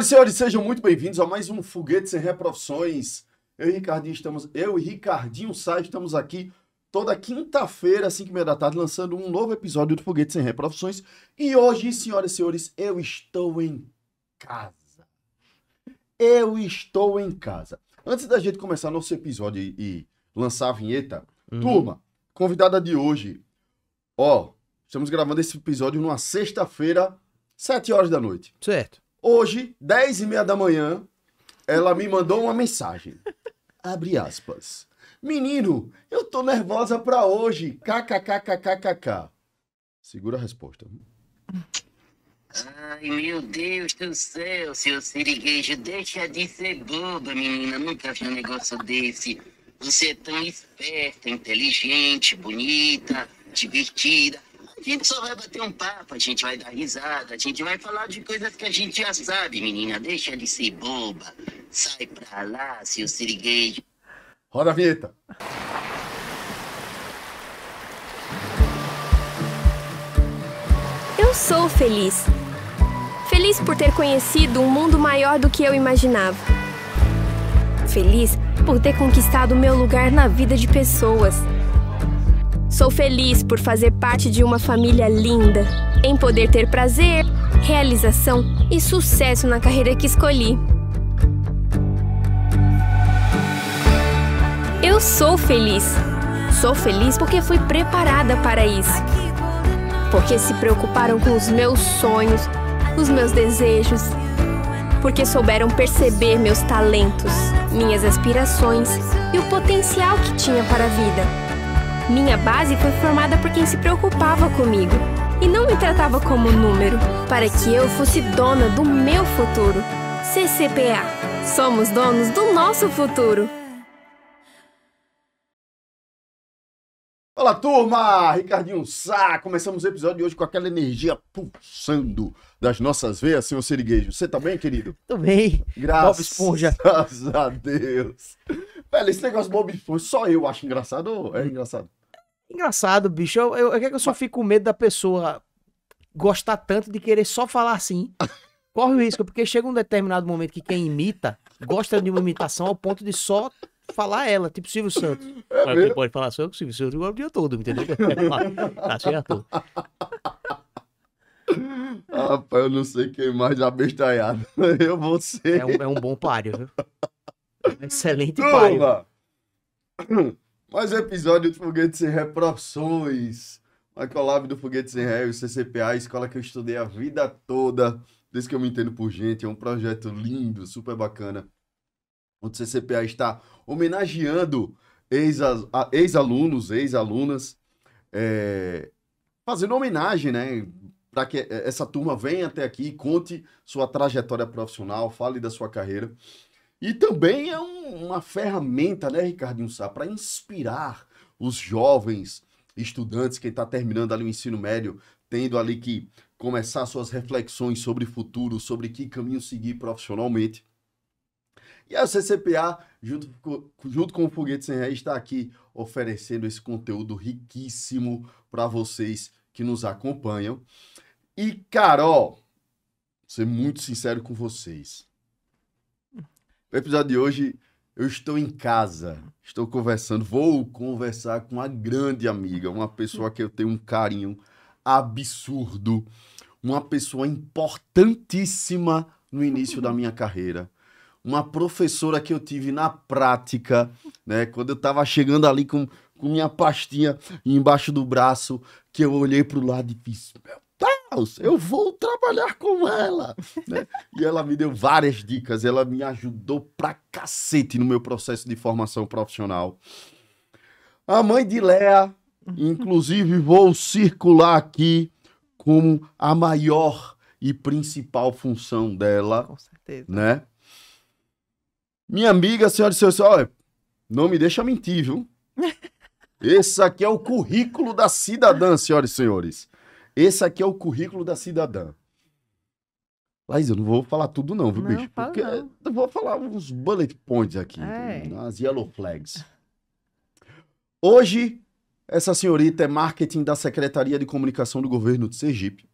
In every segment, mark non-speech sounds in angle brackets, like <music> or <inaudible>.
Senhoras e senhores, sejam muito bem-vindos a mais um Foguete Sem Reprofissões. Eu e Ricardinho estamos, eu e Ricardinho Sá estamos aqui toda quinta-feira, às 5 da tarde, lançando um novo episódio do Foguete Sem Reprofissões. E hoje, senhoras e senhores, eu estou em casa. Eu estou em casa. Antes da gente começar nosso episódio e, e lançar a vinheta, uhum. turma, convidada de hoje, ó, estamos gravando esse episódio numa sexta-feira, 7 horas da noite. Certo. Hoje, 10 e meia da manhã, ela me mandou uma mensagem. Abre aspas. Menino, eu tô nervosa pra hoje. Kkkkkk. Segura a resposta. Ai, meu Deus do céu, seu siriguejo, deixa de ser boba, menina. Nunca vi um negócio desse. Você é tão esperta, inteligente, bonita, divertida. A gente só vai bater um papo, a gente vai dar risada, a gente vai falar de coisas que a gente já sabe, menina. Deixa de ser boba. Sai pra lá, seu siriguejo. Roda a vinheta. Eu sou feliz. Feliz por ter conhecido um mundo maior do que eu imaginava. Feliz por ter conquistado meu lugar na vida de pessoas Sou feliz por fazer parte de uma família linda, em poder ter prazer, realização e sucesso na carreira que escolhi. Eu sou feliz. Sou feliz porque fui preparada para isso. Porque se preocuparam com os meus sonhos, os meus desejos. Porque souberam perceber meus talentos, minhas aspirações e o potencial que tinha para a vida. Minha base foi formada por quem se preocupava comigo e não me tratava como número, para que eu fosse dona do meu futuro. CCPA. Somos donos do nosso futuro. Olá, turma! Ricardinho Sá! Começamos o episódio de hoje com aquela energia pulsando das nossas veias, senhor Sirigueijo. Você tá bem, querido? Tô bem. Graças Nova esponja. a Deus. Pera, esse negócio do Bob Esponja, só eu acho engraçado ou é engraçado? Engraçado, bicho. Eu, eu, é que eu só fico com medo da pessoa gostar tanto de querer só falar assim. <laughs> Corre o risco, porque chega um determinado momento que quem imita gosta de uma imitação ao ponto de só falar ela, tipo Silvio Santos. É pode falar só com é o Silvio Santos o dia todo, entendeu? <laughs> É, tá certo. Rapaz, eu não sei quem é mais abestalhado. <laughs> Eu vou ser. É um, é um bom páreo, viu? Um excelente Turma. pai. Mais um episódio do Foguete Sem Ré Profissões. Microlab do Foguete Sem Ré, o CCPA, a escola que eu estudei a vida toda, desde que eu me entendo por gente. É um projeto lindo, super bacana. Onde o CCPA está homenageando ex-alunos, ex-alunas, é, fazendo homenagem, né? Para que essa turma venha até aqui, conte sua trajetória profissional, fale da sua carreira. E também é um, uma ferramenta, né, Ricardinho Sá, para inspirar os jovens estudantes, quem está terminando ali o ensino médio, tendo ali que começar suas reflexões sobre futuro, sobre que caminho seguir profissionalmente. E a CCPA, junto, junto com o Foguete Sem Ré, está aqui oferecendo esse conteúdo riquíssimo para vocês que nos acompanham. E, Carol, vou ser muito sincero com vocês. O episódio de hoje, eu estou em casa, estou conversando, vou conversar com uma grande amiga, uma pessoa que eu tenho um carinho absurdo, uma pessoa importantíssima no início da minha carreira. Uma professora que eu tive na prática, né? Quando eu estava chegando ali com, com minha pastinha embaixo do braço, que eu olhei para o lado e fiz, meu Klaus, eu vou trabalhar com ela. né? E ela me deu várias dicas, ela me ajudou pra cacete no meu processo de formação profissional. A mãe de Léa, inclusive, vou circular aqui como a maior e principal função dela. Com certeza. Né? Minha amiga, senhora e senhores, olha, não me deixa mentir, viu? <laughs> Esse aqui é o currículo da cidadã, senhoras e senhores. Esse aqui é o currículo da cidadã. Laís, eu não vou falar tudo não, viu, não, bicho? Porque não. eu vou falar uns bullet points aqui, é. as yellow flags. Hoje, essa senhorita é marketing da Secretaria de Comunicação do Governo de Sergipe,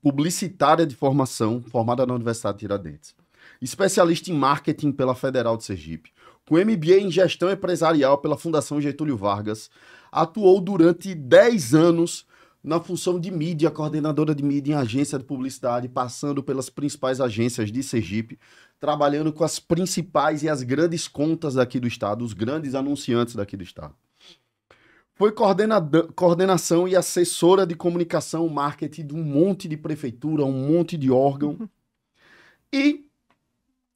publicitária de formação, formada na Universidade de Tiradentes, especialista em marketing pela Federal de Sergipe, com MBA em gestão empresarial pela Fundação Getúlio Vargas, atuou durante 10 anos na função de mídia, coordenadora de mídia em agência de publicidade, passando pelas principais agências de Sergipe, trabalhando com as principais e as grandes contas daqui do estado, os grandes anunciantes daqui do estado. Foi coordenação e assessora de comunicação, marketing de um monte de prefeitura, um monte de órgão. E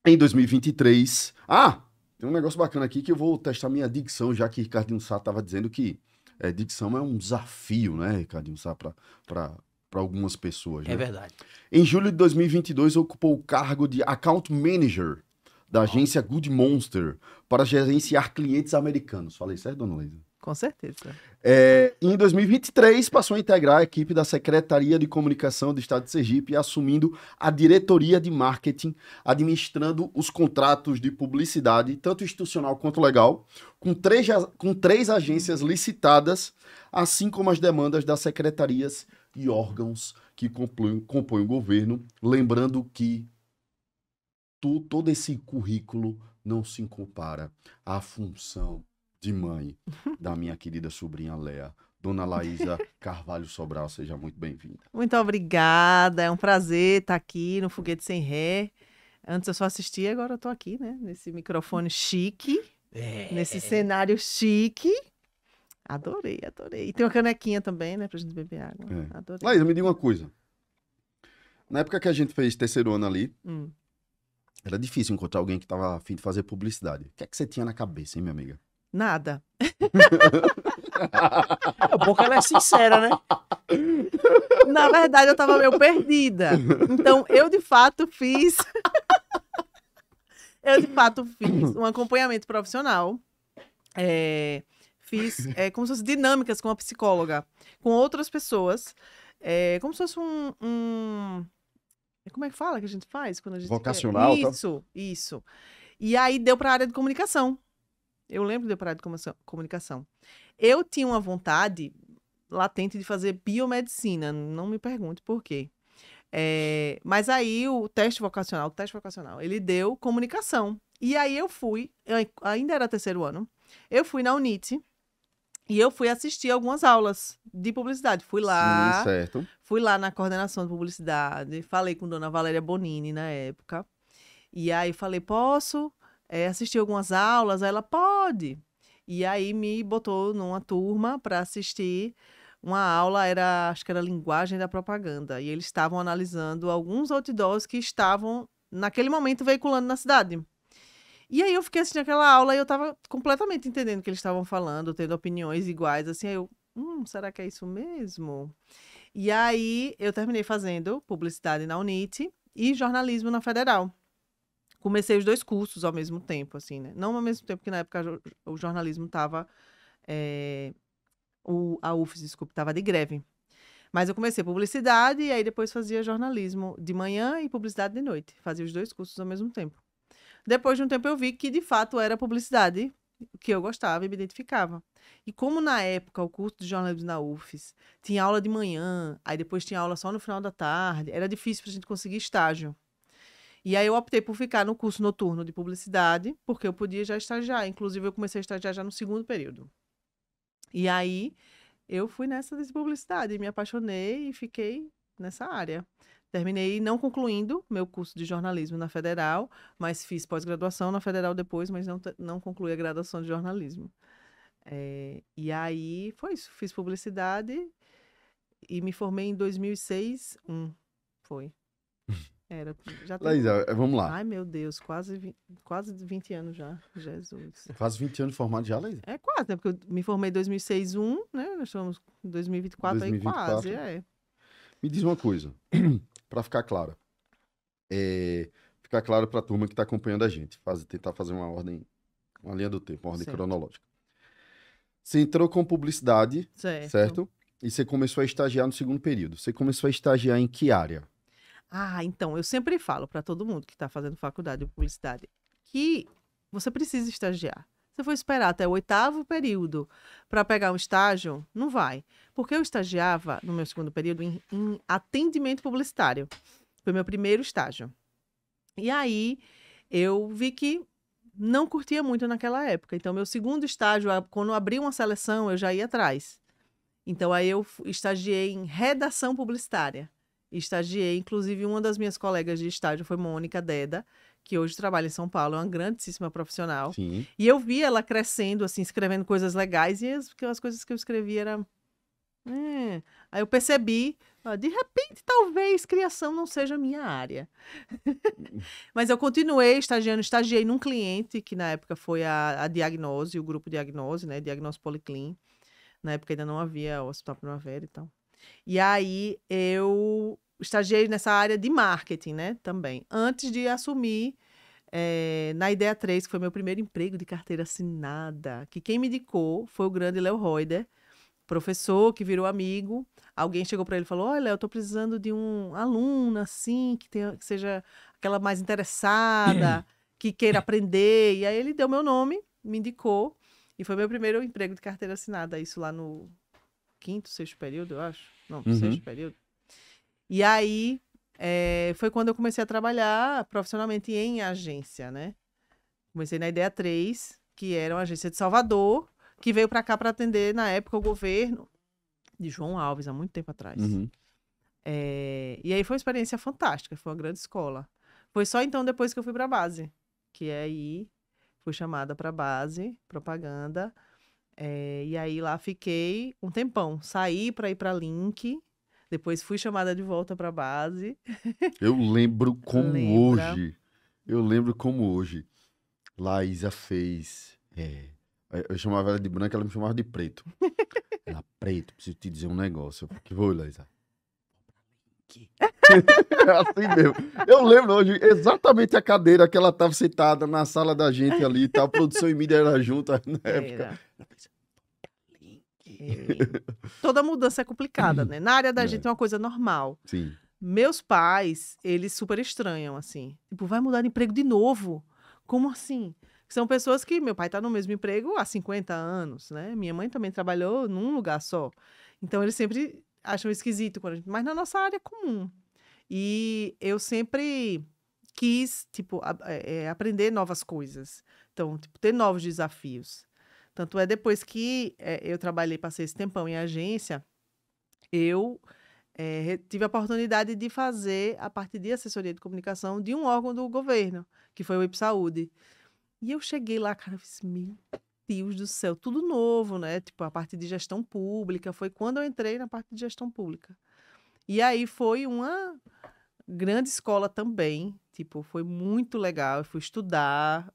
em 2023. Ah, tem um negócio bacana aqui que eu vou testar minha dicção, já que Ricardinho Sá estava dizendo que é, dicção é um desafio, né, Ricardinho, sabe, para algumas pessoas. É né? É verdade. Em julho de 2022, ocupou o cargo de Account Manager da agência Good Monster para gerenciar clientes americanos. Falei certo, dona Leisa? Com certeza. É, em 2023, passou a integrar a equipe da Secretaria de Comunicação do Estado de Sergipe, assumindo a diretoria de marketing, administrando os contratos de publicidade, tanto institucional quanto legal, com três, com três agências licitadas, assim como as demandas das secretarias e órgãos que compõem, compõem o governo. Lembrando que tu, todo esse currículo não se compara à função de mãe da minha querida sobrinha Lea. Dona Laísa <laughs> Carvalho Sobral, seja muito bem-vinda. Muito obrigada, é um prazer estar aqui no Foguete Sem Ré. Antes eu só assistia, agora eu estou aqui, né? Nesse microfone chique, é. nesse cenário chique. Adorei, adorei. E tem uma canequinha também, né, pra gente beber água. É. Adorei. Laísa, me diga uma coisa. Na época que a gente fez terceiro ano ali, hum. era difícil encontrar alguém que tava afim de fazer publicidade. O que é que você tinha na cabeça, hein, minha amiga? Nada. É <laughs> bom ela é sincera, né? Na verdade, eu tava meio perdida. Então, eu de fato fiz. <laughs> eu de fato fiz um acompanhamento profissional. É... fiz é, como se fosse dinâmicas com a psicóloga, com outras pessoas. É, como se fosse um, um. Como é que fala que a gente faz quando a gente. Vocacional. É, tá? Isso, tá? isso. E aí deu para a área de comunicação. Eu lembro de eu parar de comunicação. Eu tinha uma vontade latente de fazer biomedicina. Não me pergunte por quê. É, mas aí o teste vocacional, o teste vocacional, ele deu comunicação. E aí eu fui, ainda era terceiro ano, eu fui na UNIT e eu fui assistir algumas aulas de publicidade. Fui lá, Sim, fui lá na coordenação de publicidade, falei com dona Valéria Bonini na época. E aí falei, posso é, assistir algumas aulas. Aí ela pode. E aí me botou numa turma para assistir uma aula era, acho que era linguagem da propaganda, e eles estavam analisando alguns outdoors que estavam naquele momento veiculando na cidade. E aí eu fiquei assistindo aquela aula e eu estava completamente entendendo o que eles estavam falando, tendo opiniões iguais, assim, aí eu, hum, será que é isso mesmo? E aí eu terminei fazendo publicidade na Unite e jornalismo na Federal comecei os dois cursos ao mesmo tempo, assim, né? Não ao mesmo tempo que na época o jornalismo estava é, eh, o, a UFES, desculpa, estava de greve. Mas eu comecei publicidade e aí depois fazia jornalismo de manhã e publicidade de noite. Fazia os dois cursos ao mesmo tempo. Depois de um tempo eu vi que de fato era publicidade que eu gostava e me identificava. E como na época o curso de jornalismo na UFES tinha aula de manhã, aí depois tinha aula só no final da tarde, era difícil para a gente conseguir estágio. E aí eu optei por ficar no curso noturno de publicidade, porque eu podia já estagiar. Inclusive, eu comecei a estagiar já no segundo período. E aí eu fui nessa de publicidade, me apaixonei e fiquei nessa área. Terminei não concluindo meu curso de jornalismo na Federal, mas fiz pós-graduação na Federal depois, mas não, não concluí a graduação de jornalismo. É, e aí foi isso, fiz publicidade e me formei em 2006, um, foi. <laughs> Era. Já tem... vamos lá. Ai, meu Deus, quase 20, quase 20 anos já. Jesus. Quase 20 anos formado já, Laís? É quase, né? Porque eu me formei em 2006, 1, né? Nós estamos em 2024, 2024. aí quase, é. Me diz uma coisa, <clears throat> para ficar clara É, ficar claro para a turma que está acompanhando a gente. Faz, tentar fazer uma ordem, uma linha do tempo, uma ordem certo. cronológica. Você entrou com publicidade, certo. certo? E você começou a estagiar no segundo período. Você começou a estagiar em que área? Ah, então, eu sempre falo para todo mundo que está fazendo faculdade de publicidade que você precisa estagiar. Você foi esperar até o oitavo período para pegar um estágio, não vai. Porque eu estagiava no meu segundo período em, em atendimento publicitário. Foi meu primeiro estágio. E aí eu vi que não curtia muito naquela época. Então, meu segundo estágio, quando abri uma seleção, eu já ia atrás. Então, aí eu estagiei em redação publicitária estagiei. Inclusive, uma das minhas colegas de estágio foi Mônica Deda, que hoje trabalha em São Paulo, é uma grandíssima profissional. Sim. E eu vi ela crescendo, assim, escrevendo coisas legais, e as, as coisas que eu escrevi eram. Hum. Aí eu percebi, ó, de repente, talvez criação não seja minha área. <laughs> Mas eu continuei estagiando, estagiei num cliente, que na época foi a, a Diagnose, o grupo Diagnose, né? Diagnose Policlin. Na época ainda não havia o Hospital Primavera e então. tal. E aí eu estagiei nessa área de marketing, né? Também. Antes de assumir é, na Ideia 3, que foi meu primeiro emprego de carteira assinada, que quem me indicou foi o grande Léo Reuter, professor que virou amigo. Alguém chegou para ele e falou: Olha, eu estou precisando de um aluno assim, que, tenha, que seja aquela mais interessada, <clears throat> que queira aprender. E aí ele deu meu nome, me indicou. E foi meu primeiro emprego de carteira assinada, isso lá no quinto, sexto período, eu acho. Não, uhum. sexto período. E aí é, foi quando eu comecei a trabalhar profissionalmente em agência, né? Comecei na Ideia 3, que era uma agência de Salvador, que veio para cá para atender, na época, o governo de João Alves, há muito tempo atrás. Uhum. É, e aí foi uma experiência fantástica, foi uma grande escola. Foi só então depois que eu fui para base, que aí fui chamada para base, propaganda, é, e aí lá fiquei um tempão. Saí para ir para Link, depois fui chamada de volta para base. <laughs> Eu lembro como Lembra. hoje. Eu lembro como hoje. Laísa fez. É, eu chamava ela de branca, ela me chamava de preto. <laughs> ela, preto, preciso te dizer um negócio. Eu que vou, Laísa. <laughs> assim mesmo. Eu lembro hoje exatamente a cadeira que ela estava sentada na sala da gente ali, e tal. produção e mídia era junto na época. Era. Toda mudança é complicada, né? Na área da é. gente é uma coisa normal. Sim. Meus pais, eles super estranham, assim. Tipo, vai mudar de emprego de novo? Como assim? São pessoas que meu pai tá no mesmo emprego há 50 anos, né? Minha mãe também trabalhou num lugar só. Então, eles sempre acham esquisito. Quando gente... Mas na nossa área é comum. E eu sempre quis, tipo, a, é, aprender novas coisas. Então, tipo, ter novos desafios. Tanto é depois que é, eu trabalhei, passei esse tempão em agência, eu é, tive a oportunidade de fazer a parte de assessoria de comunicação de um órgão do governo, que foi o IPSaúde. E eu cheguei lá, cara, eu disse, meu Deus do céu, tudo novo, né? Tipo, a parte de gestão pública, foi quando eu entrei na parte de gestão pública. E aí foi uma grande escola também, tipo, foi muito legal, eu fui estudar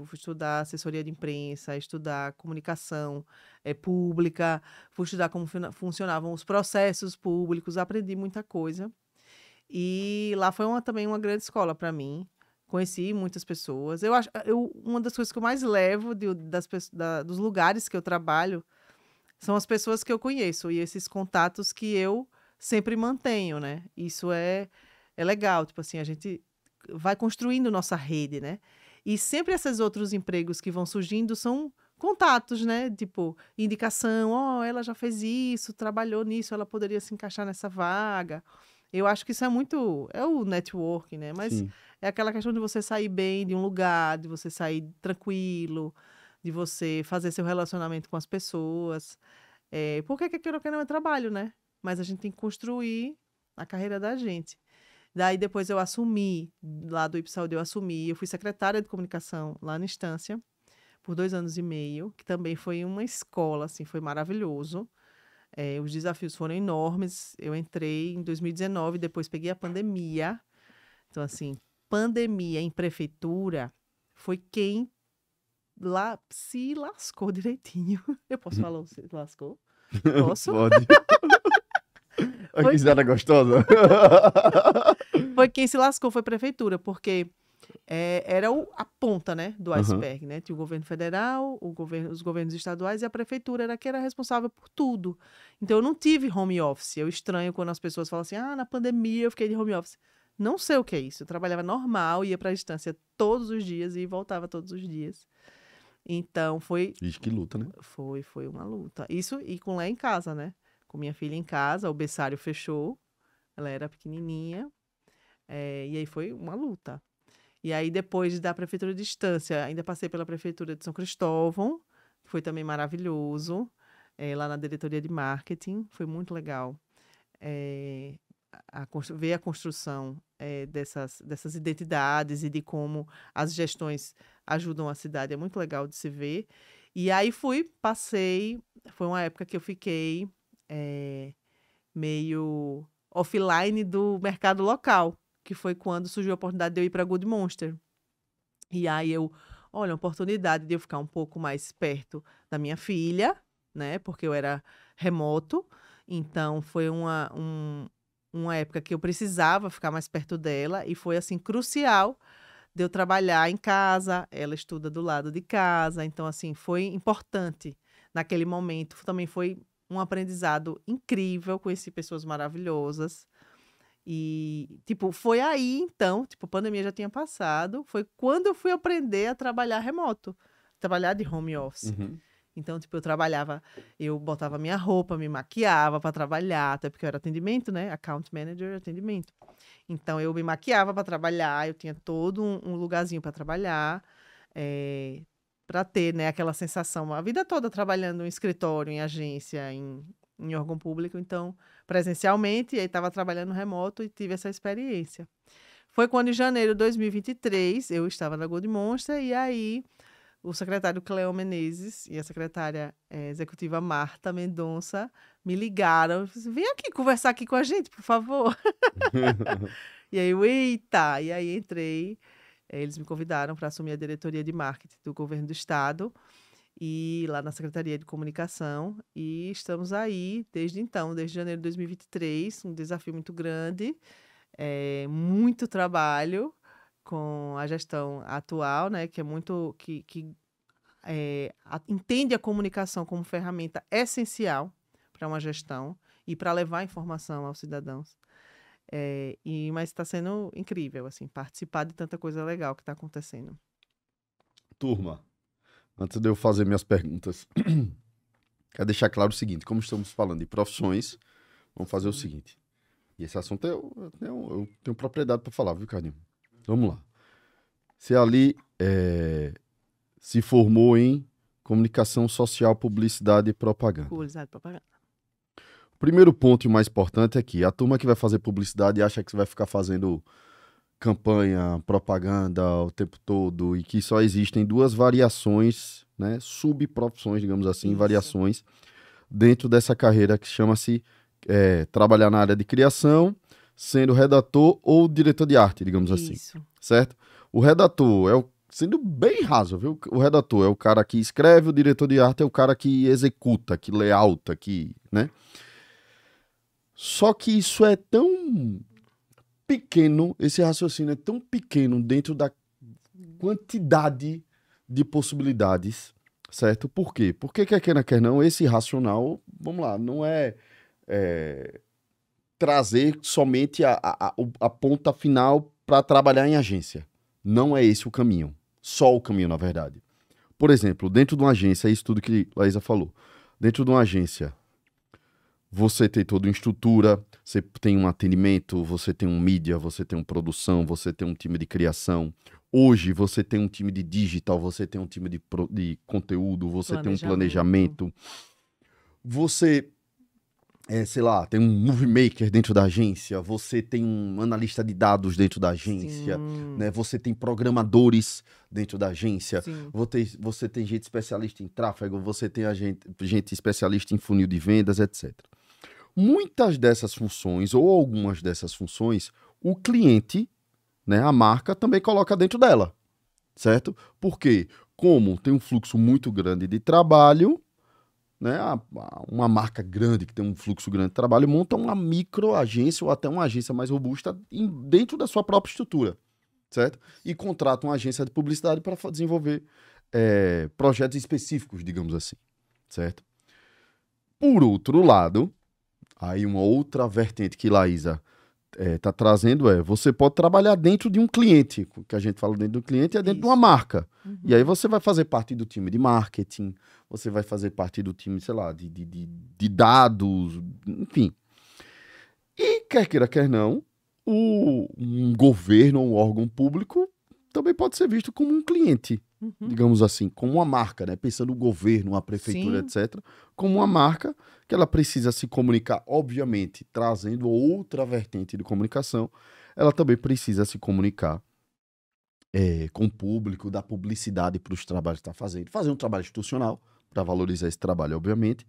Tipo, fui estudar assessoria de imprensa, estudar comunicação é, pública, fui estudar como funcionavam os processos públicos, aprendi muita coisa. E lá foi uma, também uma grande escola para mim. Conheci muitas pessoas. Eu acho, eu, uma das coisas que eu mais levo de, das, da, dos lugares que eu trabalho são as pessoas que eu conheço e esses contatos que eu sempre mantenho, né? Isso é, é legal, tipo assim, a gente vai construindo nossa rede, né? E sempre esses outros empregos que vão surgindo são contatos, né? Tipo, indicação, ó, oh, ela já fez isso, trabalhou nisso, ela poderia se encaixar nessa vaga. Eu acho que isso é muito. É o networking, né? Mas Sim. é aquela questão de você sair bem de um lugar, de você sair tranquilo, de você fazer seu relacionamento com as pessoas. É, eh, porque aquilo que não é trabalho, né? Mas a gente tem que construir a carreira da gente. Daí depois eu assumi, lá do Ipsaúde eu assumi, eu fui secretária de comunicação lá na instância, por dois anos e meio, que também foi uma escola, assim, foi maravilhoso. É, os desafios foram enormes. Eu entrei em 2019, depois peguei a pandemia. Então, assim, pandemia em prefeitura foi quem lá se lascou <laughs> direitinho. Eu posso hum. falar, se lascou? <laughs> Posso? Pode. <laughs> A Que risada gostosa foi quem se lascou, foi a prefeitura, porque é, era o, a ponta né, do iceberg, uhum. né? Tinha o governo federal, o governo, os governos estaduais e a prefeitura era que era responsável por tudo. Então eu não tive home office. Eu estranho quando as pessoas falam assim: ah, na pandemia eu fiquei de home office. Não sei o que é isso. Eu trabalhava normal, ia para a distância todos os dias e voltava todos os dias. Então foi. Isso que luta, né? Foi, foi uma luta. Isso e com lá em casa, né? Com minha filha em casa, o berçário fechou. Ela era pequenininha. É, e aí foi uma luta. E aí, depois da prefeitura de Estância, ainda passei pela prefeitura de São Cristóvão, que foi também maravilhoso, é, lá na diretoria de marketing, foi muito legal. É, a, ver a construção é, dessas, dessas identidades e de como as gestões ajudam a cidade é muito legal de se ver. E aí fui, passei, foi uma época que eu fiquei é, meio offline do mercado local que foi quando surgiu a oportunidade de eu ir para Good Monster. E aí eu, olha, a oportunidade de eu ficar um pouco mais perto da minha filha, né? Porque eu era remoto. Então foi uma, um, uma época que eu precisava ficar mais perto dela e foi assim crucial de eu trabalhar em casa. Ela estuda do lado de casa, então assim foi importante naquele momento. Também foi um aprendizado incrível, conheci pessoas maravilhosas. E, tipo, foi aí então, tipo, a pandemia já tinha passado, foi quando eu fui aprender a trabalhar remoto, trabalhar de home office. Uhum. Então, tipo, eu trabalhava, eu botava minha roupa, me maquiava para trabalhar, até porque eu era atendimento, né? Account manager, atendimento. Então, eu me maquiava para trabalhar, eu tinha todo um, um lugarzinho para trabalhar, é, eh, para ter, né, aquela sensação, a vida toda trabalhando em escritório, em agência, em em órgão público, então presencialmente, e aí estava trabalhando remoto e tive essa experiência. Foi quando em janeiro de 2023 eu estava na Gold Monster e aí o secretário Cleo Menezes e a secretária é, executiva Marta Mendonça me ligaram. Disse, assim, Vem aqui conversar aqui com a gente, por favor. <laughs> e aí eu, eita! E aí entrei. Eh, eles me convidaram para assumir a diretoria de marketing do governo do estado e lá na Secretaria de Comunicação. E estamos aí desde então, desde janeiro de 2023, um desafio muito grande, é, muito trabalho com a gestão atual, né, que é muito que, que é, a, entende a comunicação como ferramenta essencial para uma gestão e para levar informação aos cidadãos. É, e mas está sendo incrível assim participar de tanta coisa legal que está acontecendo. Turma, Antes de eu fazer minhas perguntas, <clears throat> quero deixar claro o seguinte: como estamos falando de profissões, vamos fazer o seguinte. E esse assunto eu, é eu, né, eu tenho propriedade para falar, viu, Carlinhos? Vamos lá. Você ali é, se formou em comunicação social, publicidade e propaganda. Publicidade e propaganda. O primeiro ponto e o mais importante é que a turma que vai fazer publicidade acha que você vai ficar fazendo campanha, propaganda o tempo todo e que só existem duas variações, né, subprofissões, digamos assim, Isso. variações dentro dessa carreira que chama-se é, trabalhar na área de criação, sendo redator ou diretor de arte, digamos assim, Isso. assim, certo? O redator é o sendo bem raso, viu? O redator é o cara que escreve, o diretor de arte é o cara que executa, que layouta, que, né? Só que isso é tão pequeno, esse raciocínio é tão pequeno dentro da quantidade de possibilidades, certo? Por quê? Porque quer queira, quer não, esse racional, vamos lá, não é, é trazer somente a, a, a ponta final para trabalhar em agência. Não é esse o caminho. Só o caminho, na verdade. Por exemplo, dentro de uma agência, é isso tudo que Laísa falou. Dentro de uma agência, você tem toda uma estrutura, você tem um atendimento, você tem um mídia, você tem uma produção, você tem um time de criação. Hoje você tem um time de digital, você tem um time de, pro, de conteúdo, você tem um planejamento. Você, é, sei lá, tem um movie maker dentro da agência, você tem um analista de dados dentro da agência, né? você tem programadores dentro da agência, você, você, tem gente especialista em tráfego, você tem gente, gente especialista em funil de vendas, etc. Muitas dessas funções, ou algumas dessas funções, o cliente, né, a marca, também coloca dentro dela, certo? Porque, como tem um fluxo muito grande de trabalho, né, uma marca grande que tem um fluxo grande de trabalho monta uma microagência ou até uma agência mais robusta dentro da sua própria estrutura, certo? E contrata uma agência de publicidade para desenvolver é, projetos específicos, digamos assim, certo? Por outro lado, Aí uma outra vertente que Laísa está é, tá trazendo é: você pode trabalhar dentro de um cliente, que a gente fala dentro do cliente é dentro Isso. de uma marca. Uhum. E aí você vai fazer parte do time de marketing, você vai fazer parte do time, sei lá, de, de, de, de dados, enfim. E quer queira, quer não, o, um governo, um órgão público também pode ser visto como um cliente uhum. digamos assim, como uma marca, né? Pensando o governo, a prefeitura, Sim. etc., como uma marca que ela precisa se comunicar, obviamente, trazendo outra vertente de comunicação, ela também precisa se comunicar é, com o público, dar publicidade para os trabalhos que está fazendo, fazer um trabalho institucional para valorizar esse trabalho, obviamente.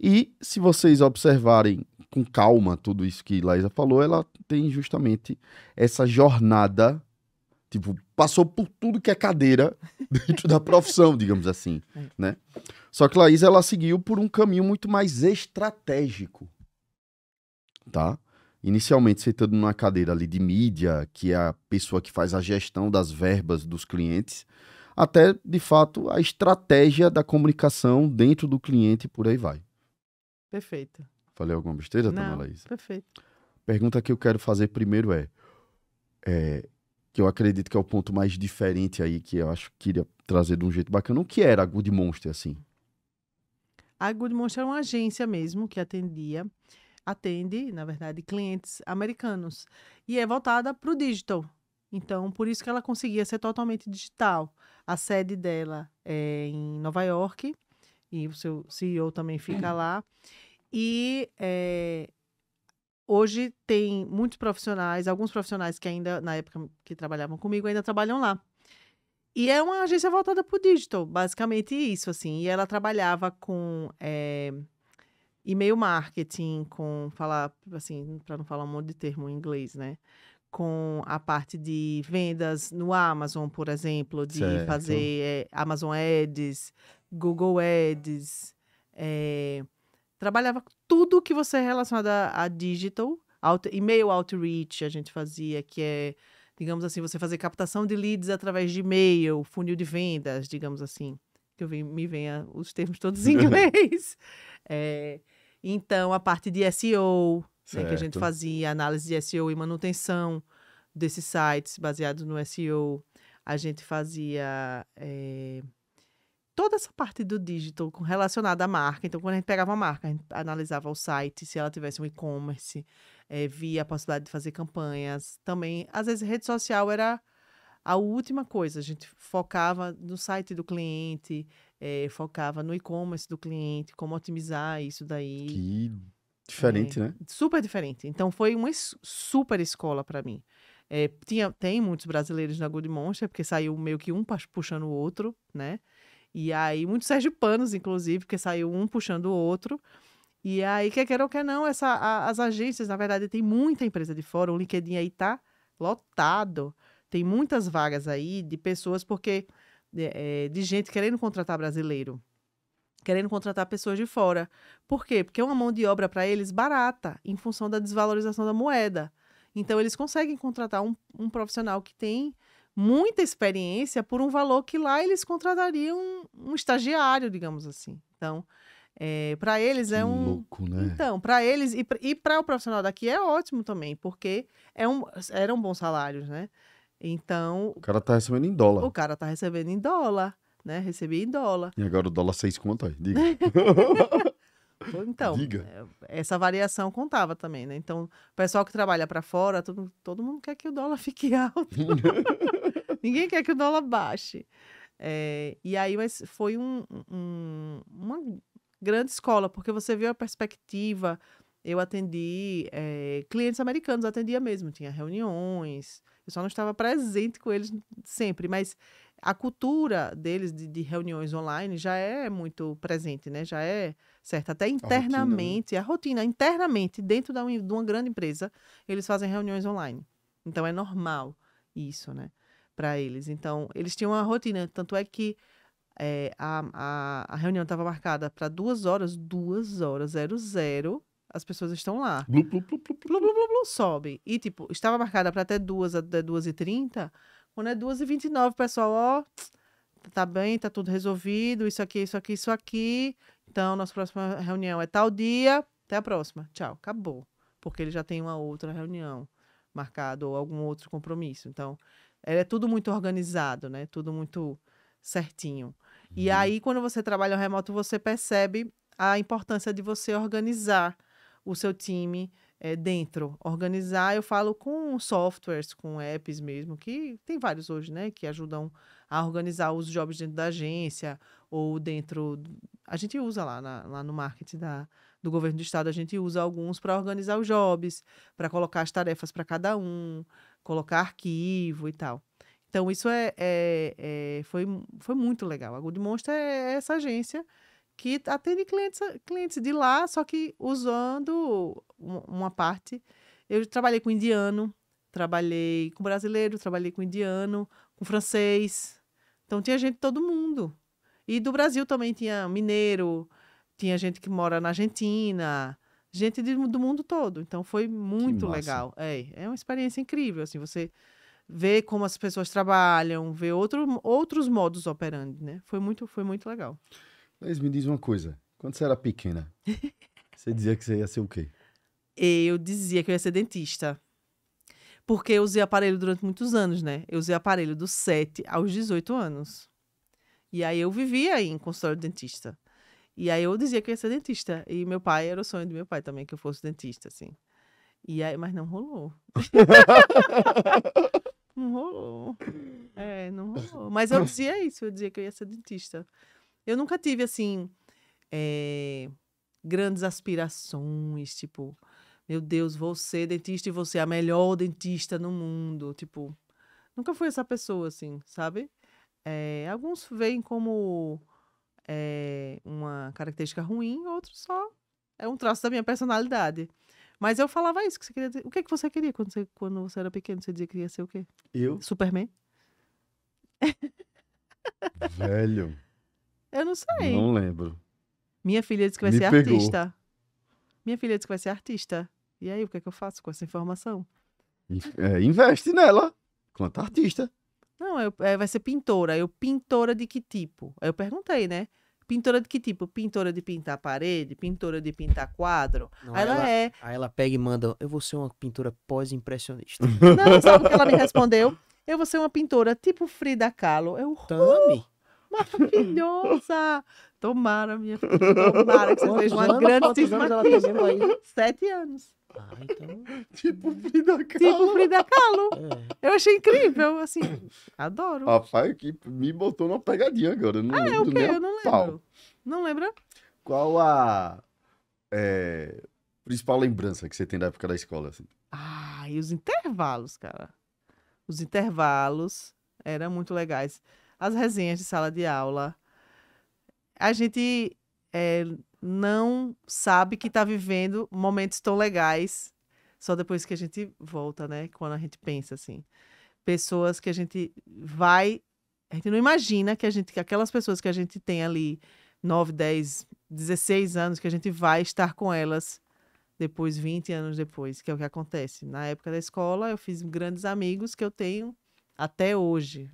E se vocês observarem com calma tudo isso que Laísa falou, ela tem justamente essa jornada Tipo, passou por tudo que é cadeira <laughs> dentro da profissão, digamos assim, é. né? Só que Laís, ela seguiu por um caminho muito mais estratégico, tá? Inicialmente sentando numa cadeira ali de mídia, que é a pessoa que faz a gestão das verbas dos clientes, até, de fato, a estratégia da comunicação dentro do cliente e por aí vai. Perfeito. Falei alguma besteira, Não, Laís? perfeito. Pergunta que eu quero fazer primeiro é, é que eu acredito que é o ponto mais diferente aí, que eu acho que iria trazer de um jeito bacana. O que era a Good Monster, assim? A Good Monster é uma agência mesmo que atendia, atende, na verdade, clientes americanos. E é voltada para o digital. Então, por isso que ela conseguia ser totalmente digital. A sede dela é em Nova York, e o seu CEO também fica lá. E é, hoje tem muitos profissionais, alguns profissionais que ainda, na época que trabalhavam comigo, ainda trabalham lá. E é uma agência voltada para o digital, basicamente isso, assim. E ela trabalhava com é, e-mail marketing, com falar, assim, para não falar um monte de termo em inglês, né? Com a parte de vendas no Amazon, por exemplo, de certo. fazer é, Amazon Ads, Google Ads, é, trabalhava tudo que você é relacionado a, a digital, out, e-mail outreach a gente fazia, que é, digamos assim, você fazer captação de leads através de e-mail, funil de vendas, digamos assim. Que eu vi, me venha os termos todos em <laughs> inglês. é, então, a parte de SEO, né, que a gente fazia, análise de SEO e manutenção desses sites baseados no SEO. A gente fazia é, toda essa parte do digital relacionada à marca. Então, quando a gente pegava a marca, a gente analisava o site, se ela tivesse um e-commerce, é, via a possibilidade de fazer campanhas. Também, às vezes, rede social era a última coisa. A gente focava no site do cliente, é, focava no e-commerce do cliente, como otimizar isso daí. Que diferente, é, né? Super diferente. Então, foi uma super escola para mim. tinha, tem muitos brasileiros na Good Monster, porque saiu meio que um puxando o outro, né? E aí, muitos Sérgio Panos, inclusive, porque saiu um puxando o outro. E aí, quer queira ou quer não, essa, a, as agências, na verdade, tem muita empresa de fora. O LinkedIn aí tá lotado. Tem muitas vagas aí de pessoas, porque de, é, de gente querendo contratar brasileiro querendo contratar pessoas de fora. Por quê? Porque é uma mão de obra para eles barata, em função da desvalorização da moeda. Então, eles conseguem contratar um, um profissional que tem muita experiência por um valor que lá eles contratariam um, estagiário, digamos assim. Então, é, eh, para eles que é um. Louco, né? Então, para eles e para o profissional daqui é ótimo também, porque é um, eram bons salários, né? Então. O cara tá recebendo em dólar. O cara tá recebendo em dólar, né? Recebia em dólar. E agora o dólar seis quanto aí? Diga. <laughs> então, Diga. Eh, essa variação contava também, né? Então, o pessoal que trabalha para fora, todo, todo mundo quer que o dólar <laughs> fique alto. <laughs> <laughs> Ninguém quer que o dólar baixe. É, e aí, mas foi um, um, uma grande escola, porque você viu a perspectiva. Eu atendi é, clientes americanos, atendia mesmo, tinha reuniões. Eu só não estava presente com eles sempre, mas a cultura deles de, de reuniões online já é muito presente, né? Já é certo. Até internamente, a rotina, né? a rotina internamente, dentro da, de uma grande empresa, eles fazem reuniões online. Então é normal isso, né? para eles. Então, eles tinham uma rotina. Tanto é que é, a, a, a, reunião estava marcada para duas horas, duas horas, zero, zero. As pessoas estão lá. Blu, blu, blu, blu, blu, blu, blu, blu sobe. E, tipo, estava marcada para até duas, até duas e trinta. Quando é duas e vinte e nove, pessoal, ó, tá, tá bem, tá tudo resolvido, isso aqui, isso aqui, isso aqui. Então, nossa próxima reunião é tal dia. Até a próxima. Tchau. Acabou. Porque ele já tem uma outra reunião marcada ou algum outro compromisso. Então, é tudo muito organizado, né? Tudo muito certinho. Uhum. E aí, quando você trabalha remoto, você percebe a importância de você organizar o seu time é, dentro. Organizar, eu falo com softwares, com apps mesmo, que tem vários hoje, né? Que ajudam a organizar os jobs dentro da agência ou dentro. A gente usa lá, na, lá no marketing da, do governo do estado, a gente usa alguns para organizar os jobs, para colocar as tarefas para cada um, colocar arquivo e tal. Então, isso é, é, é, foi, foi muito legal. A Good Monster é, é essa agência que atende clientes, clientes de lá, só que usando uma parte. Eu trabalhei com indiano, trabalhei com brasileiro, trabalhei com indiano, com francês. Então, tinha gente de todo mundo. E do Brasil também tinha mineiro, tinha gente que mora na Argentina, gente de, do mundo todo. Então foi muito legal. É, é uma experiência incrível, assim, você ver como as pessoas trabalham, ver outro, outros modos operando, né? Foi muito, foi muito legal. Mas me diz uma coisa, quando você era pequena, <laughs> você dizia que você ia ser o quê? Eu dizia que eu ia ser dentista. Porque eu usei aparelho durante muitos anos, né? Eu usei aparelho dos 7 aos 18 anos. E aí eu vivia aí em consultório de dentista. E aí eu dizia que ia ser dentista. E meu pai, era o sonho do meu pai também, que eu fosse dentista, assim. E aí, mas não rolou. <laughs> não rolou. É, não rolou. Mas eu dizia isso, eu dizia que eu ia ser dentista. Eu nunca tive, assim, é, grandes aspirações, tipo, meu Deus, vou ser dentista e vou ser a melhor dentista no mundo. Tipo, nunca fui essa pessoa, assim, sabe? É, alguns veem como é uma característica ruim, outro só é um traço da minha personalidade. Mas eu falava isso, que você queria dizer. O que, é que você queria quando você, quando você era pequeno? Você dizia que queria ser o quê? Eu? Superman? Velho. Eu não sei. Não lembro. Minha filha disse que vai Me ser pegou. artista. Minha filha disse que vai ser artista. E aí, o que é que eu faço com essa informação? É, investe nela. Quanto artista. Não, eu, é, vai ser pintora. Eu, pintora de que tipo? Aí eu perguntei, né? Pintora de que tipo? Pintora de pintar parede? Pintora de pintar quadro? Não, aí ela, ela, é. Aí ela pega e manda: Eu vou ser uma pintora pós-impressionista. <laughs> Não, sabe o que ela me respondeu? Eu vou ser uma pintora tipo Frida Kahlo. Eu. Uh, Tami! maravilhosa! Tomara, minha filha. <laughs> Tomara que você seja uma grande anos tá Sete anos. Ah, então. <laughs> tipo né? Frida tipo, Kahlo. Tipo Frida Kahlo. É. Eu achei incrível, assim. Adoro. Rapaz, que me botou numa pegadinha agora. não ah, é lembro é o quê? Eu não lembro. Não lembra? Qual a é, principal lembrança que você tem da época da escola? Assim? Ah, e os intervalos, cara. Os intervalos eram muito legais. As resenhas de sala de aula. A gente é, não sabe que está vivendo momentos tão legais. Só depois que a gente volta, né? Quando a gente pensa assim. Pessoas que a gente vai. A gente não imagina que a gente, que aquelas pessoas que a gente tem ali 9, 10, 16 anos, que a gente vai estar com elas depois, 20 anos depois, que é o que acontece. Na época da escola, eu fiz grandes amigos que eu tenho até hoje.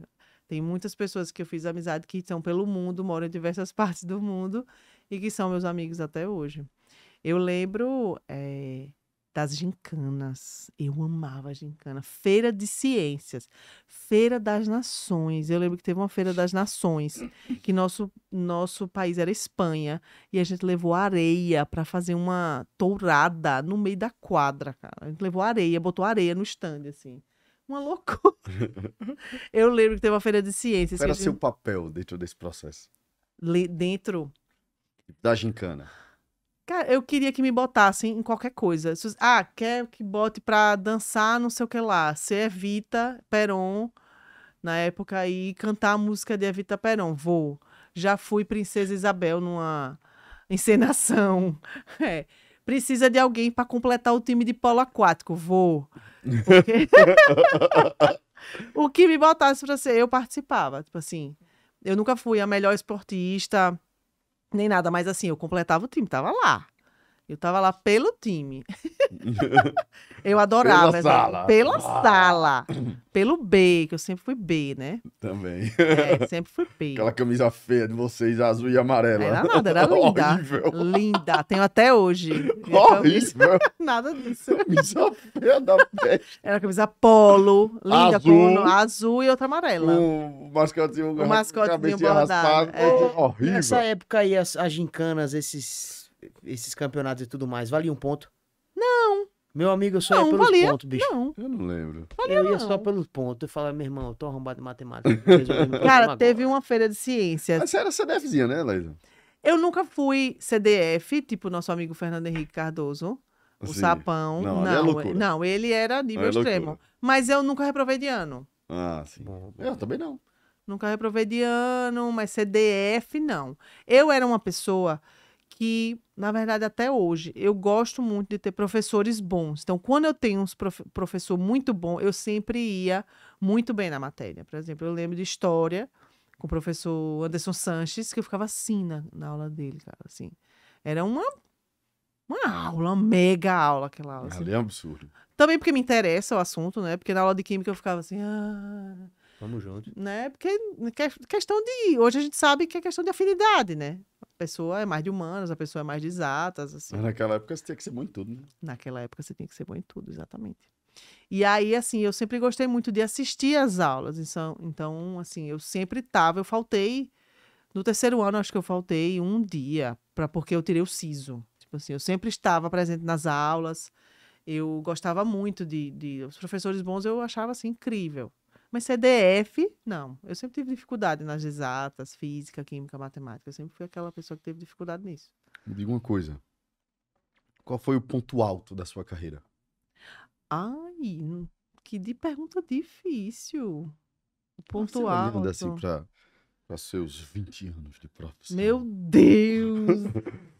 Tem muitas pessoas que eu fiz amizade que estão pelo mundo, moram em diversas <laughs> partes do mundo, e que são meus amigos até hoje. Eu lembro é, das gincanas. Eu amava a gincana. Feira de ciências, feira das nações. Eu lembro que teve uma feira das nações, que nosso nosso país era Espanha, e a gente levou areia para fazer uma tourada no meio da quadra, cara. A gente levou areia, botou areia no stand assim. Uma loucura. <laughs> Eu lembro que teve uma feira de ciências. Qual era gente... seu papel dentro desse processo? Le... Dentro da gincana? Cara, eu queria que me botassem em qualquer coisa. Ah, quer que bote pra dançar, não sei o que lá. Ser Evita Peron, na época aí, cantar a música de Evita Peron. Vou. Já fui Princesa Isabel numa encenação. <laughs> É. Precisa de alguém para completar o time de polo aquático. Vou. Porque... <laughs> o que me botasse pra ser, eu participava. Tipo assim, eu nunca fui a melhor esportista nem nada, mas assim, eu completava o time, tava lá. Eu tava lá pelo time. <laughs> eu adorava. Pela sala. Pela ah. sala. Pelo B, que eu sempre fui B, né? Também. É, sempre fui B. Aquela camisa feia de vocês, azul e amarela. Era nada, era linda. Horrível. Linda. Tenho até hoje. <laughs> Então, <laughs> horrível. nada disso. Camisa feia da peste. Era camisa polo, linda, azul, com azul e outra amarela. O mascotinho, o mascotezinho bordado. É, horrível. Nessa época aí, as, as gincanas, esses esses campeonatos e tudo mais, valia um ponto? Não. Meu amigo, eu só não, ia pelos valia. pontos, bicho. Não. Eu não lembro. Valia eu ia não. só pelos pontos. Eu falava, meu irmão, eu tô arrombado de matemática. <laughs> Cara, teve uma feira de ciência. Mas você era CDFzinha, né, Laísa? Eu nunca fui CDF, tipo nosso amigo Fernando Henrique Cardoso. O Sim. sapão. Não, é não, é não, ele era é nível é extremo. Loucura. Mas eu nunca reprovei de ano. Ah, sim. Eu também não. Nunca reprovei de ano, mas CDF não. Eu era uma pessoa que, na verdade, até hoje, eu gosto muito de ter professores bons. Então, quando eu tenho um prof professor muito bom, eu sempre ia muito bem na matéria. Por exemplo, eu lembro de história com o professor Anderson Sanches, que eu ficava assim na, na aula dele, cara, assim. Era uma uma aula, uma mega aula aquela aula. Ali ah, assim. é um absurdo. Também porque me interessa o assunto, né? Porque na aula de química eu ficava assim, ah, Vamos junto. Né? Porque é questão de. Hoje a gente sabe que é questão de afinidade, né? A pessoa é mais de humanas, a pessoa é mais de exatas. Assim. Mas naquela época você tinha que ser bom em tudo, né? Naquela época você tinha que ser bom em tudo, exatamente. E aí, assim, eu sempre gostei muito de assistir às aulas. Então, então assim, eu sempre estava, eu faltei. No terceiro ano, acho que eu faltei um dia, pra, porque eu tirei o siso. Tipo assim, eu sempre estava presente nas aulas. Eu gostava muito de, de. Os professores bons eu achava assim incrível. Mas CDF, não. Eu sempre tive dificuldade nas exatas, física, química, matemática. Eu sempre fui aquela pessoa que teve dificuldade nisso. Me diga uma coisa. Qual foi o ponto alto da sua carreira? Ai, hum, que de pergunta difícil. O ponto Você assim, alto. Você assim para seus 20 anos de profissão. Meu Deus! <laughs>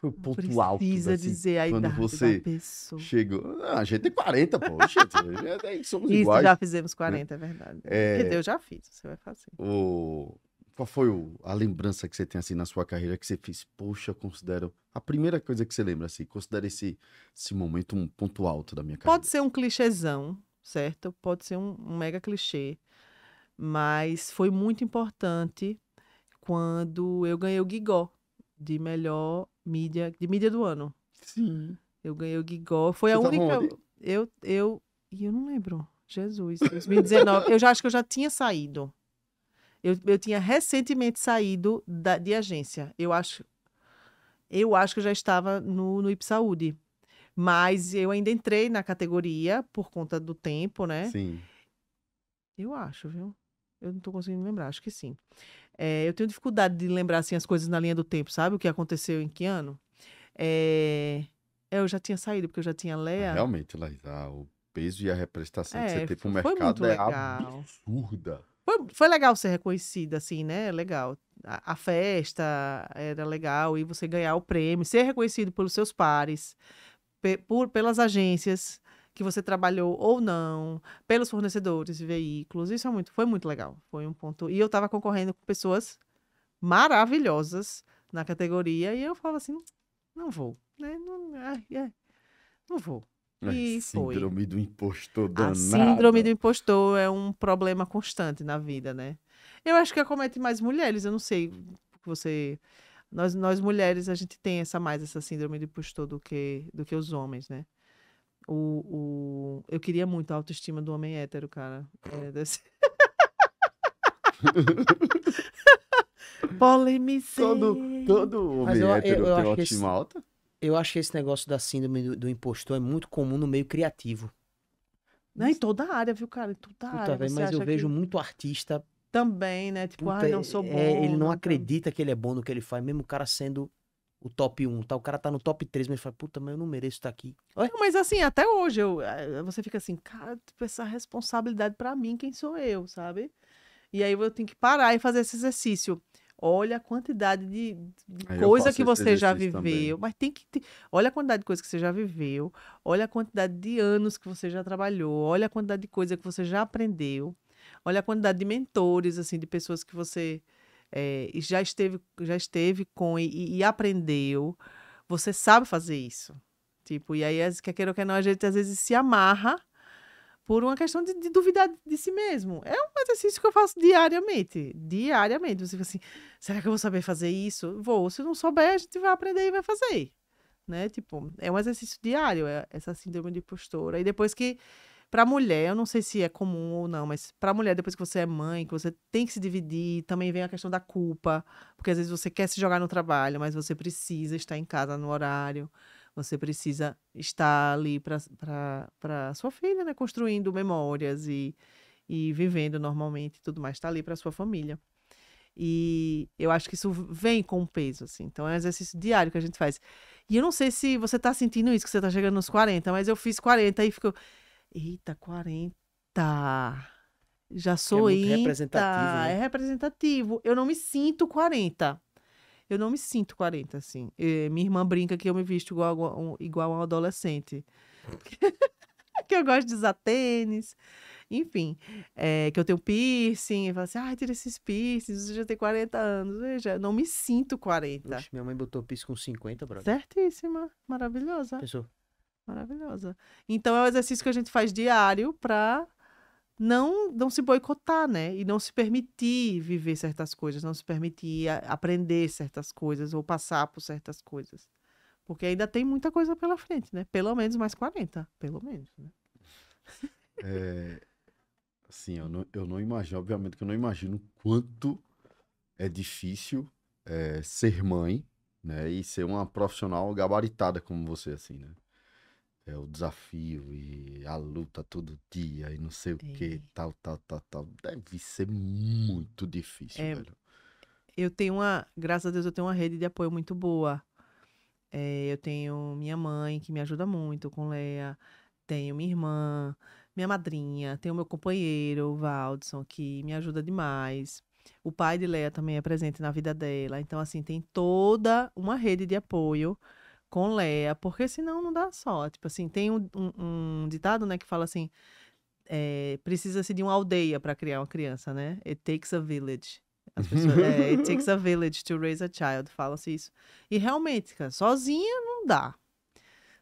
foi o ponto alto. Precisa assim, a quando idade você da pessoa. Chegou. Não, a gente tem 40, poxa é, somos Isso, iguais. já né? fizemos 40, né? é verdade. É... Eu já fiz, você vai fazer. Assim. O... Qual foi o... a lembrança que você tem assim na sua carreira que você fez? Poxa, considero. A primeira coisa que você lembra, assim, considera esse, esse momento um ponto alto da minha carreira. Pode ser um clichêzão, certo? Pode ser um, um mega clichê. Mas foi muito importante quando eu ganhei o Gigó de melhor mídia, de mídia do ano. Sim. Eu ganhei o Gigol. Foi Você a única. Eu, eu. E eu não lembro. Jesus, 2019. eu já acho que eu já tinha saído. Eu, eu tinha recentemente saído da, de agência. Eu acho. Eu acho que eu já estava no, no Ipsaúde. Mas eu ainda entrei na categoria por conta do tempo, né? Sim. Eu acho, viu? Eu não estou conseguindo lembrar, acho que sim. É, eu tenho dificuldade de lembrar assim, as coisas na linha do tempo, sabe? O que aconteceu em que ano? É, é eu já tinha saído, porque eu já tinha Lea. Ah, realmente, Laís, ah, o peso e a representação é, que você teve pro mercado é absurda. Foi, foi, legal ser reconhecida, assim, né? Legal. A, a, festa era legal e você ganhar o prêmio, ser reconhecido pelos seus pares, pe, por, pelas agências que você trabalhou ou não, pelos fornecedores de veículos. Isso é muito, foi muito legal. Foi um ponto. E eu estava concorrendo com pessoas maravilhosas na categoria e eu falava assim, não vou, né? Não, não vou. É, e síndrome foi. do impostor danado. A síndrome do impostor é um problema constante na vida, né? Eu acho que acomete mais mulheres, eu não sei você nós, nós mulheres a gente tem essa mais essa síndrome do impostor do que do que os homens, né? O, o... Eu queria muito a autoestima do homem hétero, cara. É, hum. <laughs> Todo, todo homem eu, hétero eu, eu tem acho autoestima esse, alta. Eu acho que esse negócio da síndrome do, do impostor é muito comum no meio criativo. Não, em toda a área, viu, cara? Em toda a área. mas eu vejo muito artista. Também, né? Tipo, Puta, ah, não sou é, bom. É, ele não, não acredita que ele é bom no que ele faz, mesmo o cara sendo o top 1, tá? O cara tá no top 3, mas ele fala, puta, mas eu não mereço estar aqui. Mas assim, até hoje, eu, eh, você fica assim, cara, tipo, essa responsabilidade para mim, quem sou eu, sabe? E aí eu tenho que parar e fazer esse exercício. Olha a quantidade de, de coisa que você já viveu. Também. Mas tem que. Te... Olha a quantidade de coisa que você já viveu. Olha a quantidade de anos que você já trabalhou. Olha a quantidade de coisa que você já aprendeu. Olha a quantidade de mentores, assim, de pessoas que você é, e já esteve, já esteve com e, e, aprendeu, você sabe fazer isso. Tipo, e aí, quer queira ou quer não, a gente às vezes se amarra por uma questão de, de duvidar de si mesmo. É um exercício que eu faço diariamente. Diariamente. Você fica assim, será que eu vou saber fazer isso? Vou. Se não souber, a gente vai aprender e vai fazer. Né? Tipo, é um exercício diário, é essa síndrome de postura. E depois que para mulher, eu não sei se é comum ou não, mas para mulher, depois que você é mãe, que você tem que se dividir, também vem a questão da culpa. Porque às vezes você quer se jogar no trabalho, mas você precisa estar em casa no horário. Você precisa estar ali para sua filha, né? Construindo memórias e, e vivendo normalmente e tudo mais. Está ali para sua família. E eu acho que isso vem com peso, assim. Então é um exercício diário que a gente faz. E eu não sei se você está sentindo isso, que você está chegando nos 40, mas eu fiz 40 e fico. Eita, 40. Já é sou é muito representativo. Né? É representativo. Eu não me sinto 40. Eu não me sinto 40, assim. E minha irmã brinca que eu me visto igual a um, igual a um adolescente. <laughs> que eu gosto de usar tênis. Enfim, é, que eu tenho piercing. Eu fala assim, ai, ah, tira esses piercings, você já tem 40 anos. Veja, não me sinto 40. Oxe, minha mãe botou piercing com 50, brother. Certíssima. Maravilhosa. Pessoa. Maravilhosa. Então é um exercício que a gente faz diário para não não se boicotar, né? E não se permitir viver certas coisas, não se permitir aprender certas coisas ou passar por certas coisas. Porque ainda tem muita coisa pela frente, né? Pelo menos mais 40, pelo menos, né? <laughs> É, assim, eu não, eu não imagino, obviamente que eu não imagino quanto é difícil é, ser mãe, né? E ser uma profissional gabaritada como você, assim, né? é o desafio e a luta todo dia e não sei o é. que, tal, tal, tal, tal. Deve ser muito difícil, é, velho. Eu tenho uma, graças a Deus, eu tenho uma rede de apoio muito boa. É, eu tenho minha mãe, que me ajuda muito com Leia. Tenho minha irmã, minha madrinha. Tenho meu companheiro, o Valdson, que me ajuda demais. O pai de Leia também é presente na vida dela. Então, assim, tem toda uma rede de apoio com Leia, porque senão não dá só. Tipo assim, tem um, um, um ditado, né, que fala assim, é, precisa-se de uma aldeia para criar uma criança, né? It takes a village. As pessoas, é, It <laughs> takes a village to raise a child, fala-se isso. E realmente, cara, sozinha não dá.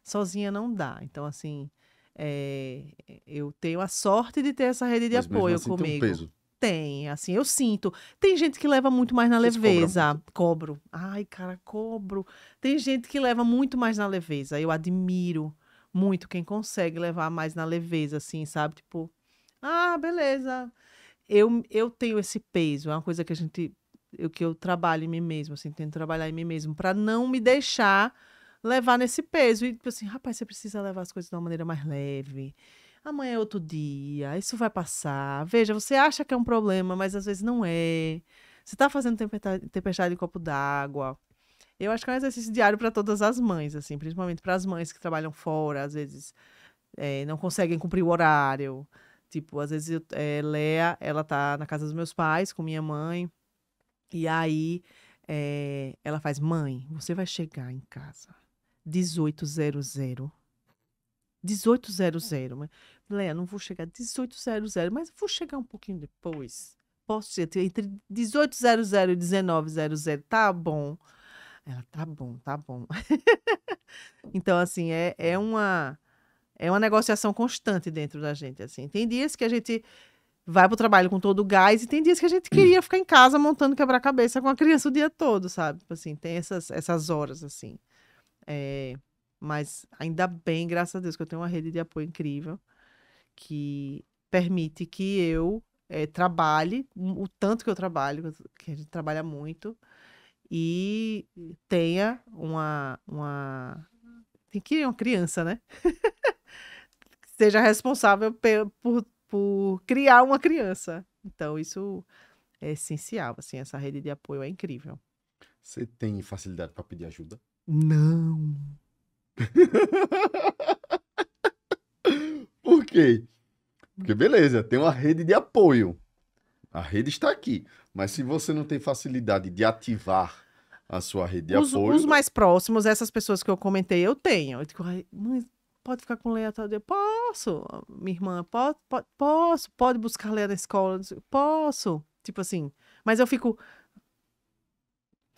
Sozinha não dá. Então, assim, é, eu tenho a sorte de ter essa rede de Mas apoio assim, comigo. Tem um peso. Tem, assim, eu sinto. Tem gente que leva muito mais na Vocês leveza. Cobro. Ai, cara, cobro. Tem gente que leva muito mais na leveza. Eu admiro muito quem consegue levar mais na leveza, assim, sabe? Tipo, ah, beleza. Eu, eu tenho esse peso, é uma coisa que a gente. Eu, que eu trabalho em mim mesmo, assim, tento trabalhar em mim mesmo, para não me deixar levar nesse peso. E, tipo assim, rapaz, você precisa levar as coisas de uma maneira mais leve amanhã é outro dia, isso vai passar. Veja, você acha que é um problema, mas às vezes não é. Você está fazendo tempestade em copo d'água. Eu acho que é um exercício diário para todas as mães, assim, principalmente para as mães que trabalham fora, às vezes é, não conseguem cumprir o horário. Tipo, às vezes eu, é, Lea, ela tá na casa dos meus pais com minha mãe, e aí é, ela faz: Mãe, você vai chegar em casa 1800 1800. Leia, não vou chegar 1800, mas vou chegar um pouquinho depois. Posso ser entre 1800 e 1900, tá bom. Ela, tá bom, tá bom. <laughs> então, assim, é, é uma é uma negociação constante dentro da gente, assim. Tem dias que a gente vai pro trabalho com todo o gás e tem dias que a gente queria ficar em casa montando quebra-cabeça com a criança o dia todo, sabe? Tipo assim, tem essas, essas horas, assim. É, mas ainda bem, graças a Deus, que eu tenho uma rede de apoio incrível que permite que eu é, trabalhe o tanto que eu trabalho, que a gente trabalha muito, e tenha uma. uma... Tem que uma criança, né? <laughs> Seja responsável por, por criar uma criança. Então, isso é essencial, assim, essa rede de apoio é incrível. Você tem facilidade para pedir ajuda? Não. <laughs> Por quê? Porque beleza, tem uma rede de apoio. A rede está aqui. Mas se você não tem facilidade de ativar a sua rede de os, apoio. Os mais próximos, essas pessoas que eu comentei, eu tenho. Eu digo, mãe, pode ficar com Leia todo dia? Posso. Minha irmã, pode, pode, posso. Pode buscar Leia na escola? Posso. Tipo assim. Mas eu fico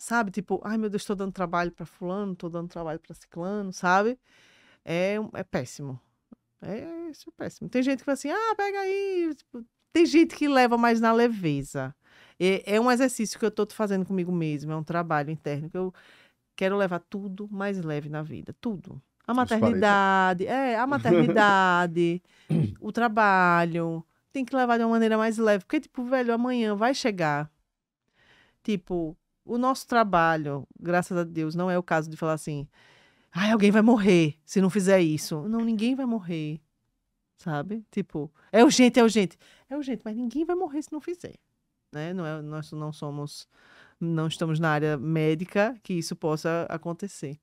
sabe? Tipo, ai meu Deus, estou dando trabalho para fulano, estou dando trabalho para ciclano, sabe? É, é péssimo. É, isso é péssimo. Tem gente que fala assim, ah, pega aí. Tipo, tem gente que leva mais na leveza. É, é um exercício que eu estou fazendo comigo mesmo, é um trabalho interno que eu quero levar tudo mais leve na vida, tudo. A maternidade, é, a maternidade, <laughs> o trabalho, tem que levar de uma maneira mais leve, porque tipo, velho, amanhã vai chegar. Tipo, o nosso trabalho, graças a Deus, não é o caso de falar assim, ai, alguém vai morrer se não fizer isso. Não, ninguém vai morrer. Sabe? Tipo, é urgente, é urgente. É urgente, mas ninguém vai morrer se não fizer. Né? Não é, nós não somos, não estamos na área médica que isso possa acontecer.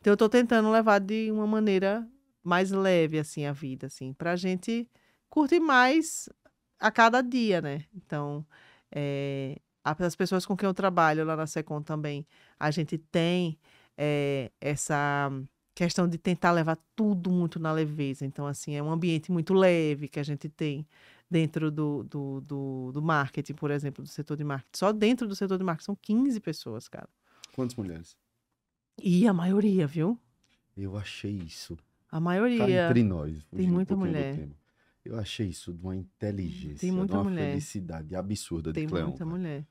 Então eu estou tentando levar de uma maneira mais leve assim a vida, assim, pra gente curtir mais a cada dia, né? Então, é, as pessoas com quem eu trabalho lá na Secom também, a gente tem é, essa questão de tentar levar tudo muito na leveza. Então, assim, é um ambiente muito leve que a gente tem dentro do, do, do, do marketing, por exemplo, do setor de marketing. Só dentro do setor de marketing são 15 pessoas, cara. Quantas mulheres? E a maioria, viu? Eu achei isso. A maioria. Tá entre nós. Tem muita um mulher. Eu achei isso de uma inteligência, Tem muita de uma mulher. felicidade absurda Tem de Cleon. Tem muita cara. mulher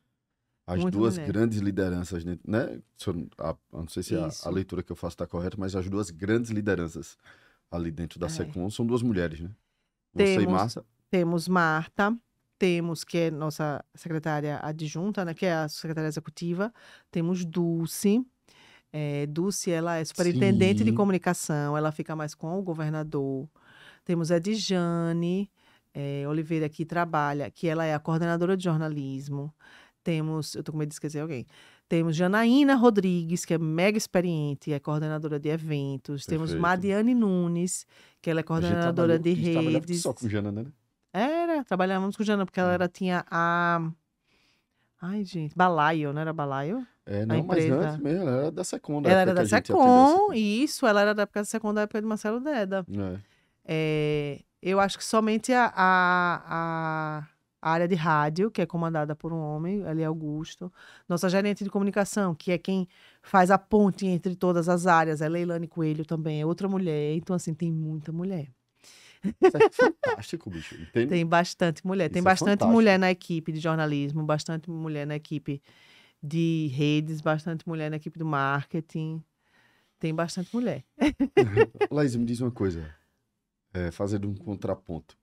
as Muita duas mulher. grandes lideranças, né? né? A, não sei se a, a, leitura que eu faço está correta, mas as duas grandes lideranças ali dentro da é. Secom são duas mulheres, né? Você temos, e Marta. Temos Marta, temos que é nossa secretária adjunta, né? Que é a secretária executiva. Temos Dulce. É, Dulce, ela é superintendente Sim. de comunicação, ela fica mais com o governador. Temos a Dijane é, Oliveira, que trabalha, que ela é a coordenadora de jornalismo. Temos, eu tô com medo de esquecer alguém. Temos Janaína Rodrigues, que é mega experiente, é coordenadora de eventos. Perfeito. Temos Madiane Nunes, que ela é coordenadora de redes. Só com Jana, né? Era, trabalhávamos com Jana, porque ela hum. era, tinha a. Ai, gente, Balaio, não era Balaio? É, não, mas antes mesmo, ela era da Secunda. Ela era da Secom, isso, ela era da época da Secunda, da época do Marcelo Deda. É. É, eu acho que somente a, a, a área de rádio, que é comandada por um homem, ali é Augusto. Nossa gerente de comunicação, que é quem faz a ponte entre todas as áreas, é Leilane Coelho também, é outra mulher. Então, assim, tem muita mulher. Isso é fantástico, bicho. Tem, <laughs> tem bastante mulher. Isso tem é bastante é mulher na equipe de jornalismo, bastante mulher na equipe de redes, bastante mulher na equipe do marketing. Tem bastante mulher. <laughs> Laís, me diz uma coisa. É, fazendo um contraponto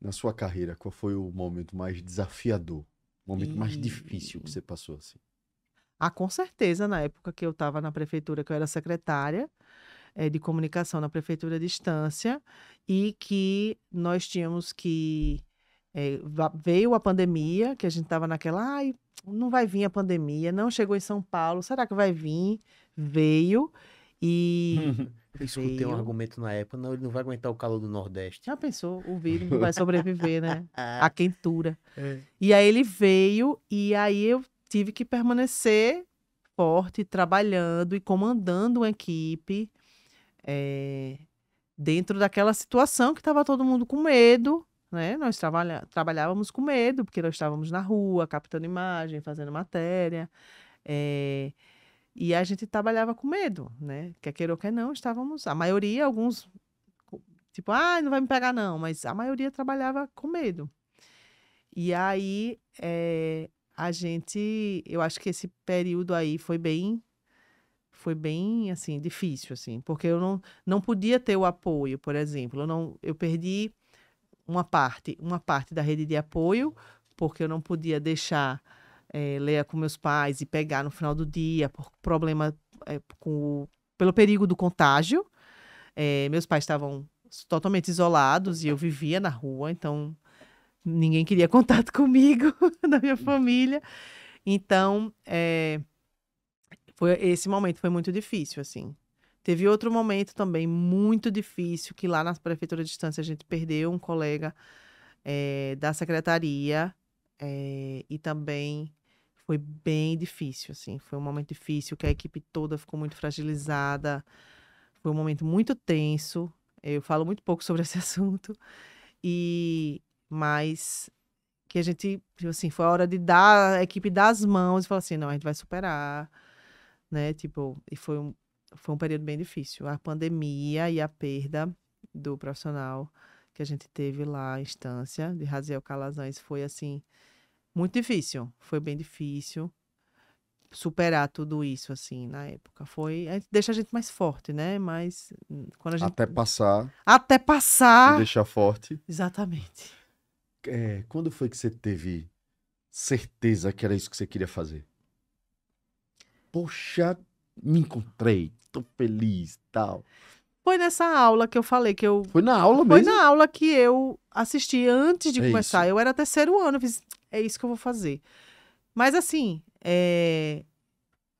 na sua carreira, qual foi o momento mais desafiador? O momento e... mais difícil que você passou assim? Ah, com certeza, na época que eu estava na prefeitura, que eu era secretária é, de comunicação na prefeitura de Estância, e que nós tínhamos que. É, veio a pandemia, que a gente estava naquela. Ai, não vai vir a pandemia, não chegou em São Paulo, será que vai vir? Veio. E <laughs> Eu escutei veio... um argumento na época, não, ele não vai aguentar o calor do Nordeste. Já pensou? O vírus não vai sobreviver, né? <laughs> A quentura. É. E aí ele veio, e aí eu tive que permanecer forte, trabalhando e comandando uma equipe é, dentro daquela situação que estava todo mundo com medo, né? Nós trabalha, trabalhávamos com medo, porque nós estávamos na rua, captando imagem, fazendo matéria. É, e a gente trabalhava com medo, né? Quer queira ou quer não, estávamos. A maioria, alguns, tipo, ah, não vai me pegar não, mas a maioria trabalhava com medo. E aí é, a gente, eu acho que esse período aí foi bem, foi bem assim difícil assim, porque eu não, não podia ter o apoio, por exemplo, eu não, eu perdi uma parte, uma parte da rede de apoio porque eu não podia deixar é, com meus pais e pegar no final do dia por problema é, com, pelo perigo do contágio. É, meus pais estavam totalmente isolados e eu vivia na rua, então ninguém queria <laughs> contato comigo, da <laughs> minha família. Então, é, foi, esse momento foi muito difícil, assim. Teve outro momento também muito difícil, que lá na Prefeitura de Distância a gente perdeu um colega é, da secretaria é, e também foi bem difícil, assim. Foi um momento difícil, que a equipe toda ficou muito fragilizada. Foi um momento muito tenso. Eh, eu falo muito pouco sobre <laughs> esse assunto. E mas que a gente, tipo assim, foi a hora de dar a equipe dar as mãos e falar assim, não, a gente vai superar, né? Tipo, e foi um foi um período bem difícil. A pandemia e a perda do profissional que a gente teve lá, a instância de Raziel Calazans, foi assim, muito difícil. Foi bem difícil superar tudo isso, assim, na época. Foi. Deixa a gente mais forte, né? Mas hum, quando a gente. Até passar. Até passar. deixar forte. Exatamente. É, quando foi que você teve certeza que era isso que você queria fazer? Poxa, me encontrei, tô feliz tal. Foi nessa aula que eu falei que eu. Foi na aula mesmo? Foi na aula que eu assisti antes de é começar. Isso. Eu era terceiro ano, eu fiz é isso que eu vou fazer. Mas assim, é...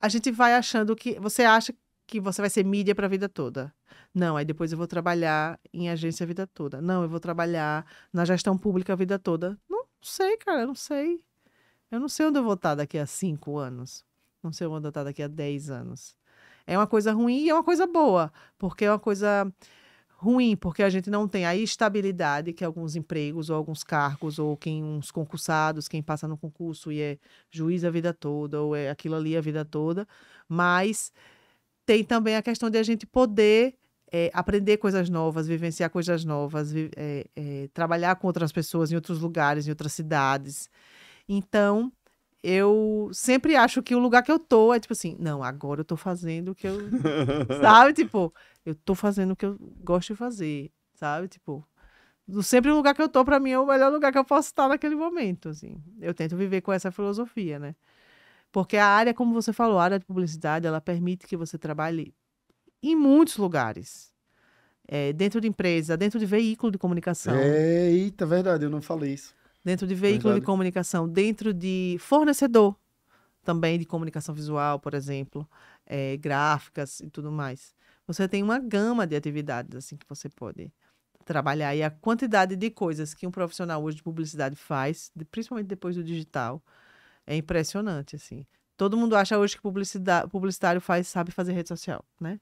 a gente vai achando que. Você acha que você vai ser mídia para a vida toda. Não, aí depois eu vou trabalhar em agência a vida toda. Não, eu vou trabalhar na gestão pública a vida toda. Não sei, cara, não sei. Eu não sei onde eu vou estar daqui a cinco anos. Não sei onde eu vou estar daqui a dez anos. É uma coisa ruim e é uma coisa boa, porque é uma coisa ruim, porque a gente não tem a estabilidade que alguns empregos ou alguns cargos ou quem uns concursados, quem passa no concurso e é juiz a vida toda ou é aquilo ali a vida toda, mas tem também a questão de a gente poder é, aprender coisas novas, vivenciar coisas novas, vi é, é, trabalhar com outras pessoas em outros lugares, em outras cidades. Então, eu sempre acho que o lugar que eu tô é tipo assim, não, agora eu tô fazendo o que eu. sabe? Tipo, eu tô fazendo o que eu gosto de fazer, sabe? Tipo, sempre o lugar que eu tô, para mim, é o melhor lugar que eu posso estar naquele momento, assim. Eu tento viver com essa filosofia, né? Porque a área, como você falou, a área de publicidade, ela permite que você trabalhe em muitos lugares. É, dentro de empresa, dentro de veículo de comunicação. É, eita, verdade, eu não falei isso dentro de veículo Verdade. de comunicação, dentro de fornecedor também de comunicação visual, por exemplo, é, gráficas e tudo mais. Você tem uma gama de atividades assim que você pode trabalhar e a quantidade de coisas que um profissional hoje de publicidade faz, principalmente depois do digital, é impressionante assim. Todo mundo acha hoje que publicidade, publicitário faz, sabe fazer rede social, né?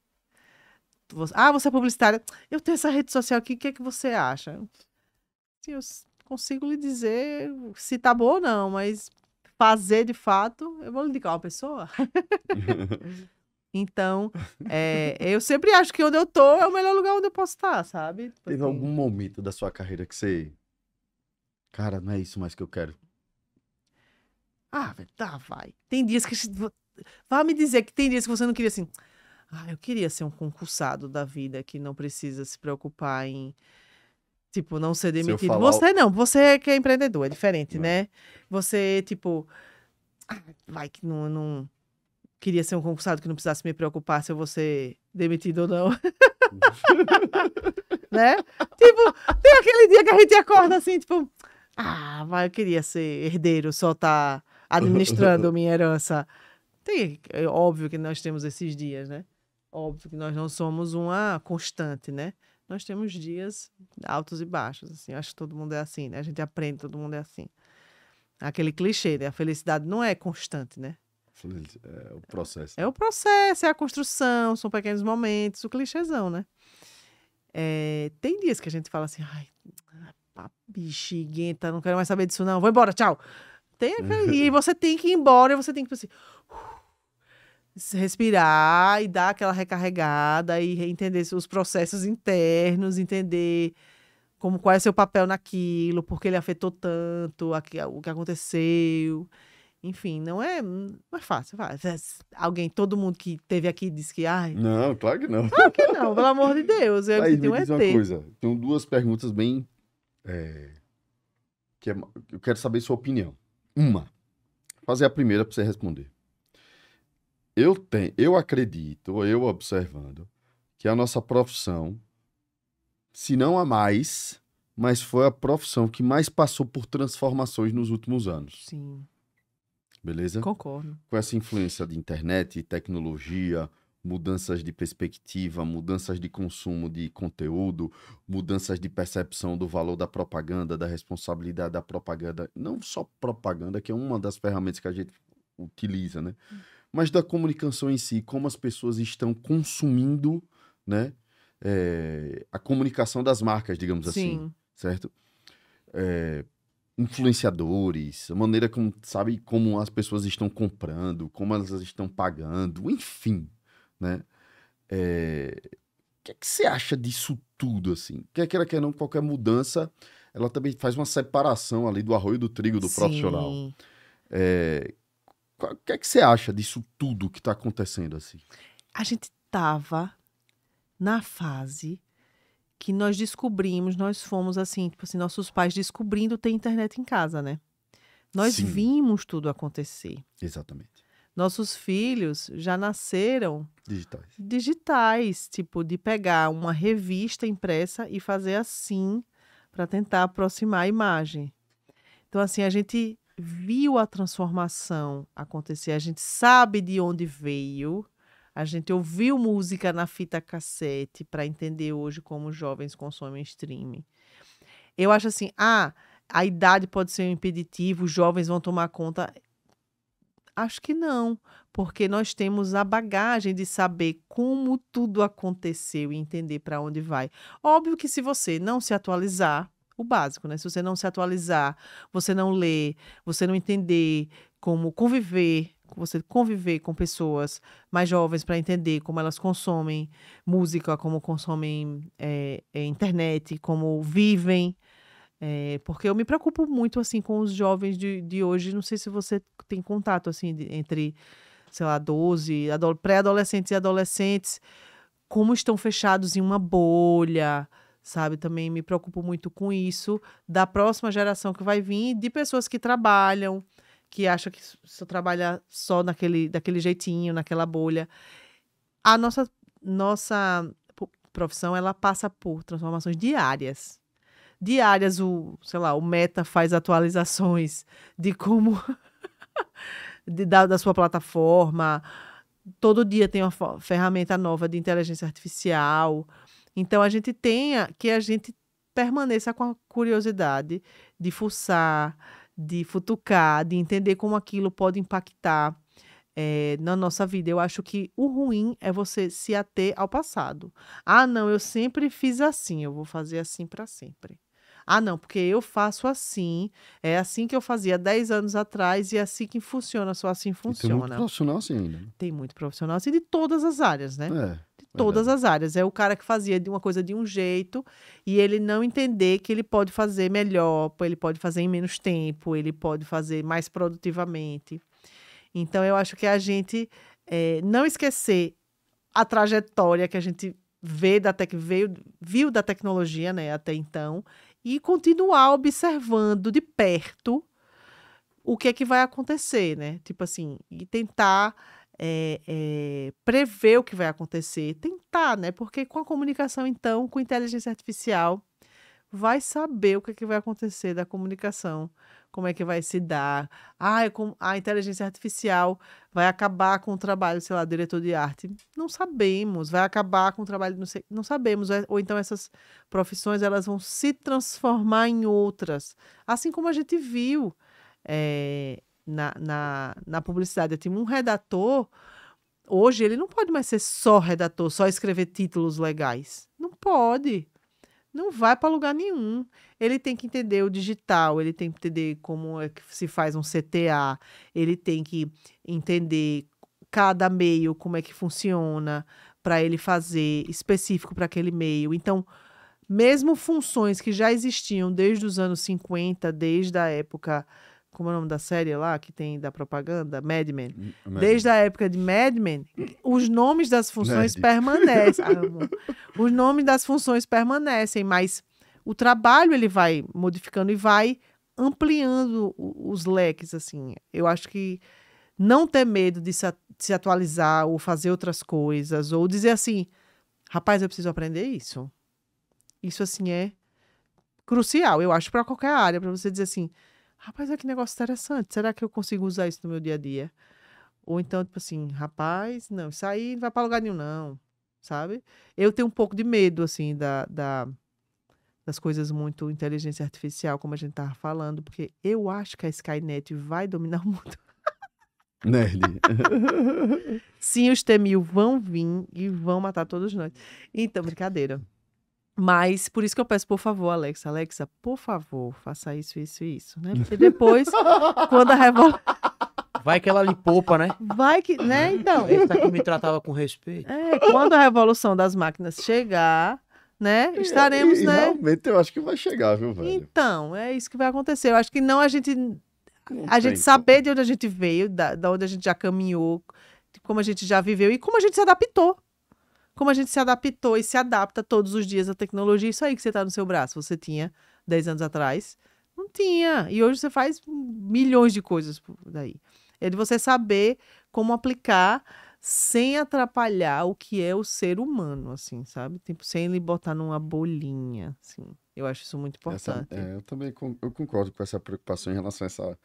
Ah, você é publicitário. Eu tenho essa rede social aqui, o que é que você acha? Eu consigo lhe dizer se tá bom ou não, mas fazer de fato, eu vou indicar uma pessoa. <laughs> então, é, eu sempre acho que onde eu tô é o melhor lugar onde eu posso estar, sabe? Porque... Tipo Teve assim. algum momento da sua carreira que você. Cara, não é isso mais que eu quero. Ah, velho, tá, vai. Tem dias que. Vá me dizer que tem dias que você não queria assim. Ah, eu queria ser um concursado da vida que não precisa se preocupar em Tipo, não ser demitido. Se Você não, você que é empreendedor, é diferente, não. Né. né? Você, tipo, ah, vai que não, não. Queria ser um concursado que não precisasse me preocupar se eu vou ser demitido ou não. <laughs> né? Tipo, tem aquele dia que a gente acorda assim, tipo, ah, vai eu queria ser herdeiro, só tá administrando minha herança. Tem, é óbvio que nós temos esses dias, né? Óbvio que nós não somos uma constante, né? nós temos dias altos e baixos, assim. acho que todo mundo é assim, né? A gente aprende, todo mundo é assim. Aquele clichê, né? A felicidade não é constante, né? É o processo. É né? o processo, é a construção, são pequenos momentos, o clichêzão, né? É, tem dias que a gente fala assim, ai, bichiguenta, não quero mais saber disso não, vou embora, tchau. Tem, <laughs> e você tem que ir embora, e você tem que tipo assim, respirar e dar aquela recarregada e entender os processos internos, entender como qual é seu papel naquilo, porque ele afetou tanto, o que aconteceu. Enfim, não é, não é fácil, é Alguém, todo mundo que teve aqui disse que ai. Não, claro que não. Claro que não, pelo amor de Deus. Eu Aí, me um diz ET. uma coisa. Tem duas perguntas bem é, que é, eu quero saber sua opinião. Uma. Fazer a primeira para você responder eu tenho, eu acredito, eu observando, que a nossa profissão, se não a mais, mas foi a profissão que mais passou por transformações nos últimos anos. Sim. Beleza? Concordo. Com essa influência de internet, tecnologia, mudanças de perspectiva, mudanças de consumo de conteúdo, mudanças de percepção do valor da propaganda, da responsabilidade da propaganda. Não só propaganda, que é uma das ferramentas que a gente utiliza, né? Hum mas da comunicação em si, como as pessoas estão consumindo, né? É, a comunicação das marcas, digamos assim, Sim. assim, certo? É, influenciadores, a maneira como, sabe, como as pessoas estão comprando, como elas estão pagando, enfim, né? É, o que, é que você acha disso tudo, assim? Quer ela quer não, qualquer mudança, ela também faz uma separação ali do arroio do trigo do Sim. profissional. É, o que é que você acha disso tudo que está acontecendo assim? A gente estava na fase que nós descobrimos, nós fomos assim, tipo assim, nossos pais descobrindo ter internet em casa, né? Nós Sim. vimos tudo acontecer. Exatamente. Nossos filhos já nasceram digitais. Digitais, tipo de pegar uma revista impressa e fazer assim para tentar aproximar a imagem. Então assim, a gente viu a transformação acontecer, a gente sabe de onde veio, a gente ouviu música na fita cassete para entender hoje como os jovens consomem streaming. Eu acho assim, ah, a idade pode ser um impeditivo, os jovens vão tomar conta. Acho que não, porque nós temos a bagagem de saber como tudo aconteceu e entender para onde vai. Óbvio que se você não se atualizar, o básico, né? Se você não se atualizar, você não ler, você não entender como conviver, você conviver com pessoas mais jovens para entender como elas consomem música, como consomem é, internet, como vivem. É, porque eu me preocupo muito assim com os jovens de, de hoje. Não sei se você tem contato assim de, entre, sei lá, 12, pré-adolescentes e adolescentes, como estão fechados em uma bolha sabe? Também me preocupo muito com isso, da próxima geração que vai vir, de pessoas que trabalham, que acham que eu trabalha só naquele, daquele jeitinho, naquela bolha. A nossa, nossa profissão, ela passa por transformações diárias. Diárias, o, sei lá, o Meta faz atualizações de como... <laughs> de, da, da sua plataforma, todo dia tem uma ferramenta nova de inteligência artificial, então a gente tenha que a gente permaneça com a curiosidade de fuçar, de futucar, de entender como aquilo pode impactar é, na nossa vida. Eu acho que o ruim é você se ater ao passado. Ah, não, eu sempre fiz assim, eu vou fazer assim para sempre. Ah, não, porque eu faço assim, é assim que eu fazia 10 anos atrás e é assim que funciona, só assim funciona. E tem muito profissional assim ainda. Né? Tem muito profissional assim de todas as áreas, né? É. De todas as áreas. É o cara que fazia de uma coisa de um jeito e ele não entender que ele pode fazer melhor, ele pode fazer em menos tempo, ele pode fazer mais produtivamente. Então, eu acho que a gente é, não esquecer a trajetória que a gente vê da tec veio, viu da tecnologia né, até então e continuar observando de perto o que é que vai acontecer, né? Tipo assim, e tentar é, é, prever o que vai acontecer, tentar, né? Porque com a comunicação, então, com inteligência artificial, vai saber o que, é que vai acontecer da comunicação, como é que vai se dar. Ah, é a inteligência artificial vai acabar com o trabalho, sei lá, diretor de arte. Não sabemos, vai acabar com o trabalho, não, sei, não sabemos. É, ou então essas profissões elas vão se transformar em outras. Assim como a gente viu é, na, na, na publicidade. Eu tinha um redator hoje ele não pode mais ser só redator, só escrever títulos legais. Não pode não vai para lugar nenhum. Ele tem que entender o digital, ele tem que entender como é que se faz um CTA, ele tem que entender cada meio, como é que funciona, para ele fazer específico para aquele meio. Então, mesmo funções que já existiam desde os anos 50, desde a época como é o nome da série lá que tem da propaganda? Mad Men. Hum, Mad Desde a época de Mad Men, os nomes das funções Mad. permanecem. <laughs> Ah, os nomes das funções permanecem, mas o trabalho ele vai modificando e vai ampliando os leques, assim. Eu acho que não ter medo de se atualizar ou fazer outras coisas, ou dizer assim, rapaz, eu preciso aprender isso. Isso, assim, é crucial, eu acho, para qualquer área, para você dizer assim, Rapaz, é que negócio interessante. Será que eu consigo usar isso no meu dia a dia? Ou então, tipo assim, rapaz, não, isso aí não vai para lugar nenhum, não. Sabe? Eu tenho um pouco de medo, assim, da, da das coisas muito inteligência artificial, como a gente tava falando, porque eu acho que a Skynet vai dominar <laughs> o mundo. Nerd. Sim, os temil vão vir e vão matar todos nós. Então, brincadeira. Mas por isso que eu peço, por favor, Alexa, Alexa, por favor, faça isso, isso e isso, né? Porque <laughs> depois, quando a revolta. Vai que ela lhe poupa, né? Vai que, né? Então. É Esse aqui me tratava com respeito. É, quando a revolução das máquinas chegar, né? Estaremos, e, e, né? Realmente eu acho que vai chegar, viu, velho? Então, é isso que vai acontecer. Eu acho que não a gente. Não a gente saber de onde a gente veio, da, da onde a gente já caminhou, como a gente já viveu e como a gente se adaptou como a gente se adaptou e se adapta todos os dias à tecnologia. Isso aí que você está no seu braço, você tinha 10 anos atrás, não tinha. E hoje você faz milhões de coisas daí. É de você saber como aplicar sem atrapalhar o que é o ser humano, assim, sabe? Tipo, sem ele botar numa bolinha, assim. Eu acho isso muito importante. Essa, é, eu também eu concordo com essa preocupação em relação a essa,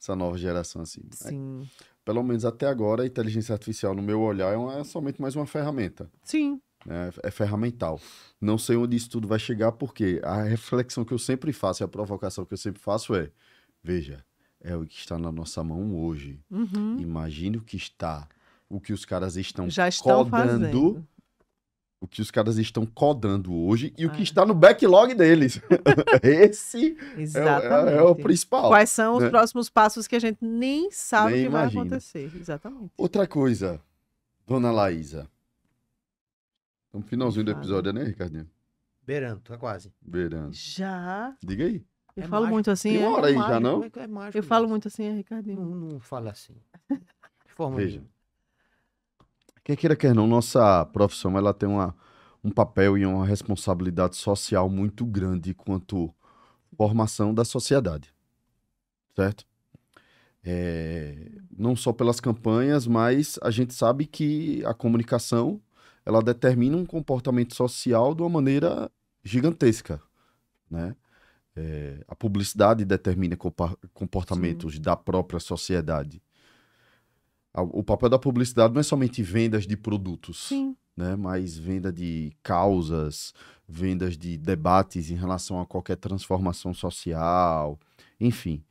essa nova geração, assim. É Sim. É pelo menos até agora, a inteligência artificial, no meu olhar, é, uma, é somente mais uma ferramenta. Sim. É, é, ferramental. Não sei onde isso tudo vai chegar, porque a reflexão que eu sempre faço, a provocação que eu sempre faço é: veja, é o que está na nossa mão hoje. Uhum. Imagine o que está, o que os caras estão, Já estão codando. Fazendo o que os caras estão codando hoje e ah. o que é. está no backlog deles. <laughs> <laughs> Esse é, é, é, o principal. Quais são né? os próximos passos que a gente nem sabe nem que imagina. vai acontecer. Exatamente. Outra coisa, dona Laísa. Estamos no finalzinho do episódio, né, Ricardinho? Beirando, tá quase. Beirando. Já. Diga aí. Eu é falo mágico. muito assim. Tem é uma hora aí mágico, já, não? É eu falo muito assim, Ricardinho. Não, não fala assim. <laughs> Veja quem queira quer não, nossa profissão ela tem uma, um papel e uma responsabilidade social muito grande quanto formação da sociedade, certo? É, não só pelas campanhas, mas a gente sabe que a comunicação ela determina um comportamento social de uma maneira gigantesca, né? É, a publicidade determina comportamentos Sim. da própria sociedade o papel da publicidade não é somente vendas de produtos, Sim. né? Mas venda de causas, vendas de debates em relação a qualquer transformação social, enfim.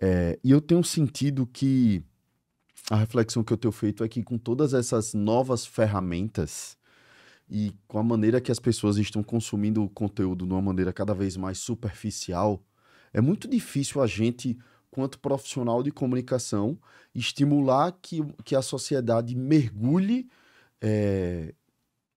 É, e eu tenho sentido que a reflexão que eu tenho feito é que com todas essas novas ferramentas e com a maneira que as pessoas estão consumindo o conteúdo de uma maneira cada vez mais superficial, é muito difícil a gente quanto profissional de comunicação, estimular que, que a sociedade mergulhe é,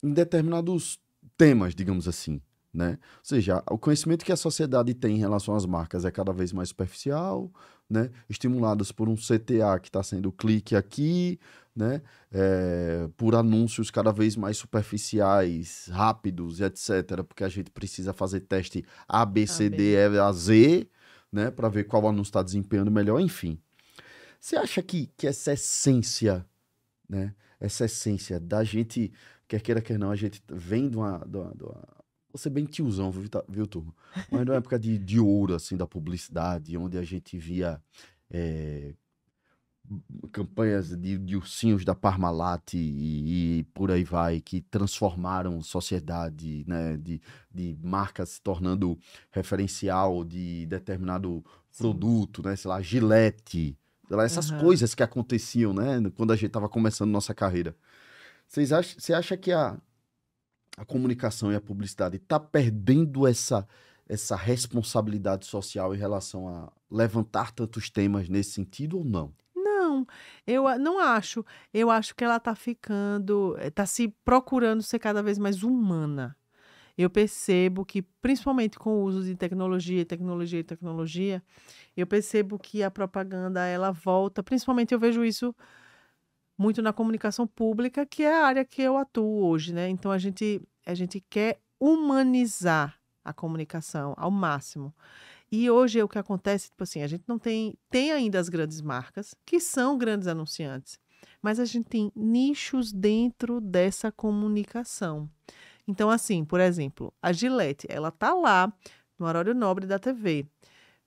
em determinados temas, digamos assim. Né? Ou seja, o conhecimento que a sociedade tem em relação às marcas é cada vez mais superficial, né? estimuladas por um CTA que está sendo clique aqui, né? É, por anúncios cada vez mais superficiais, rápidos, etc., porque a gente precisa fazer teste A, B, C, D, E, A, Z, né? Para ver qual anúncio está desempenhando melhor, enfim. Você acha que, que essa essência, né? Essa essência da gente, quer queira, quer não, a gente vem de uma. De uma, de uma bem tiozão, viu, tá, viu turma? Mas na é época de, de ouro, assim, da publicidade, onde a gente via é, campanhas de, de ursinhos da Parmalat e, e, por aí vai, que transformaram sociedade, né, de, de marcas se tornando referencial de determinado Sim. produto, né, sei lá, Gillette, sei lá, essas uhum. coisas que aconteciam, né, quando a gente estava começando nossa carreira. Vocês acham, você acha que a, a comunicação e a publicidade está perdendo essa essa responsabilidade social em relação a levantar tantos temas nesse sentido ou não? Não, eu não acho. Eu acho que ela está ficando, está eh, se procurando ser cada vez mais humana. Eu percebo que, principalmente com o uso de tecnologia, tecnologia e tecnologia, eu percebo que a propaganda ela volta. Principalmente eu vejo isso muito na comunicação pública, que é a área que eu atuo hoje, né? Então a gente a gente quer humanizar a comunicação ao máximo. E hoje é o que acontece, tipo assim, a gente não tem. Tem ainda as grandes marcas, que são grandes anunciantes, mas a gente tem nichos dentro dessa comunicação. Então, assim, por exemplo, a Gillette, ela tá lá no horário nobre da TV,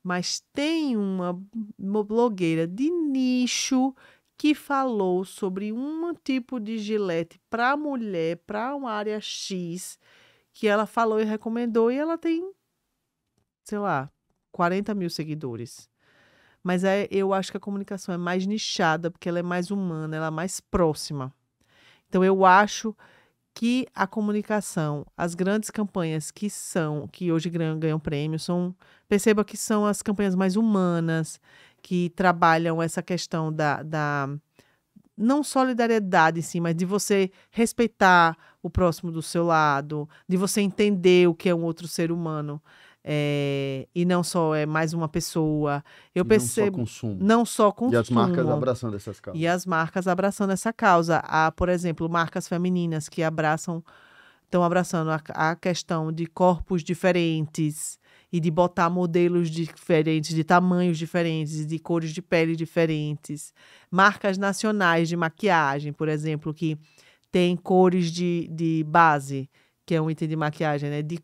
mas tem uma, uma blogueira de nicho que falou sobre um tipo de gilete para mulher, para uma área X, que ela falou e recomendou, e ela tem, sei lá, 40 mil seguidores. Mas é, eu acho que a comunicação é mais nichada, porque ela é mais humana, ela é mais próxima. Então eu acho que a comunicação, as grandes campanhas que são, que hoje ganham, prêmio, são, perceba que são as campanhas mais humanas, que trabalham essa questão da, da não solidariedade em si, mas de você respeitar o próximo do seu lado, de você entender o que é um outro ser humano. É, e não só é mais uma pessoa. Eu e percebo. Não só consumo. Não só consumo. E as marcas abraçando essas causas. E as marcas abraçando essa causa. Há, por exemplo, marcas femininas que abraçam, estão abraçando a, a questão de corpos diferentes e de botar modelos diferentes, de tamanhos diferentes, de cores de pele diferentes. Marcas nacionais de maquiagem, por exemplo, que tem cores de, de base que é um item de maquiagem, né? De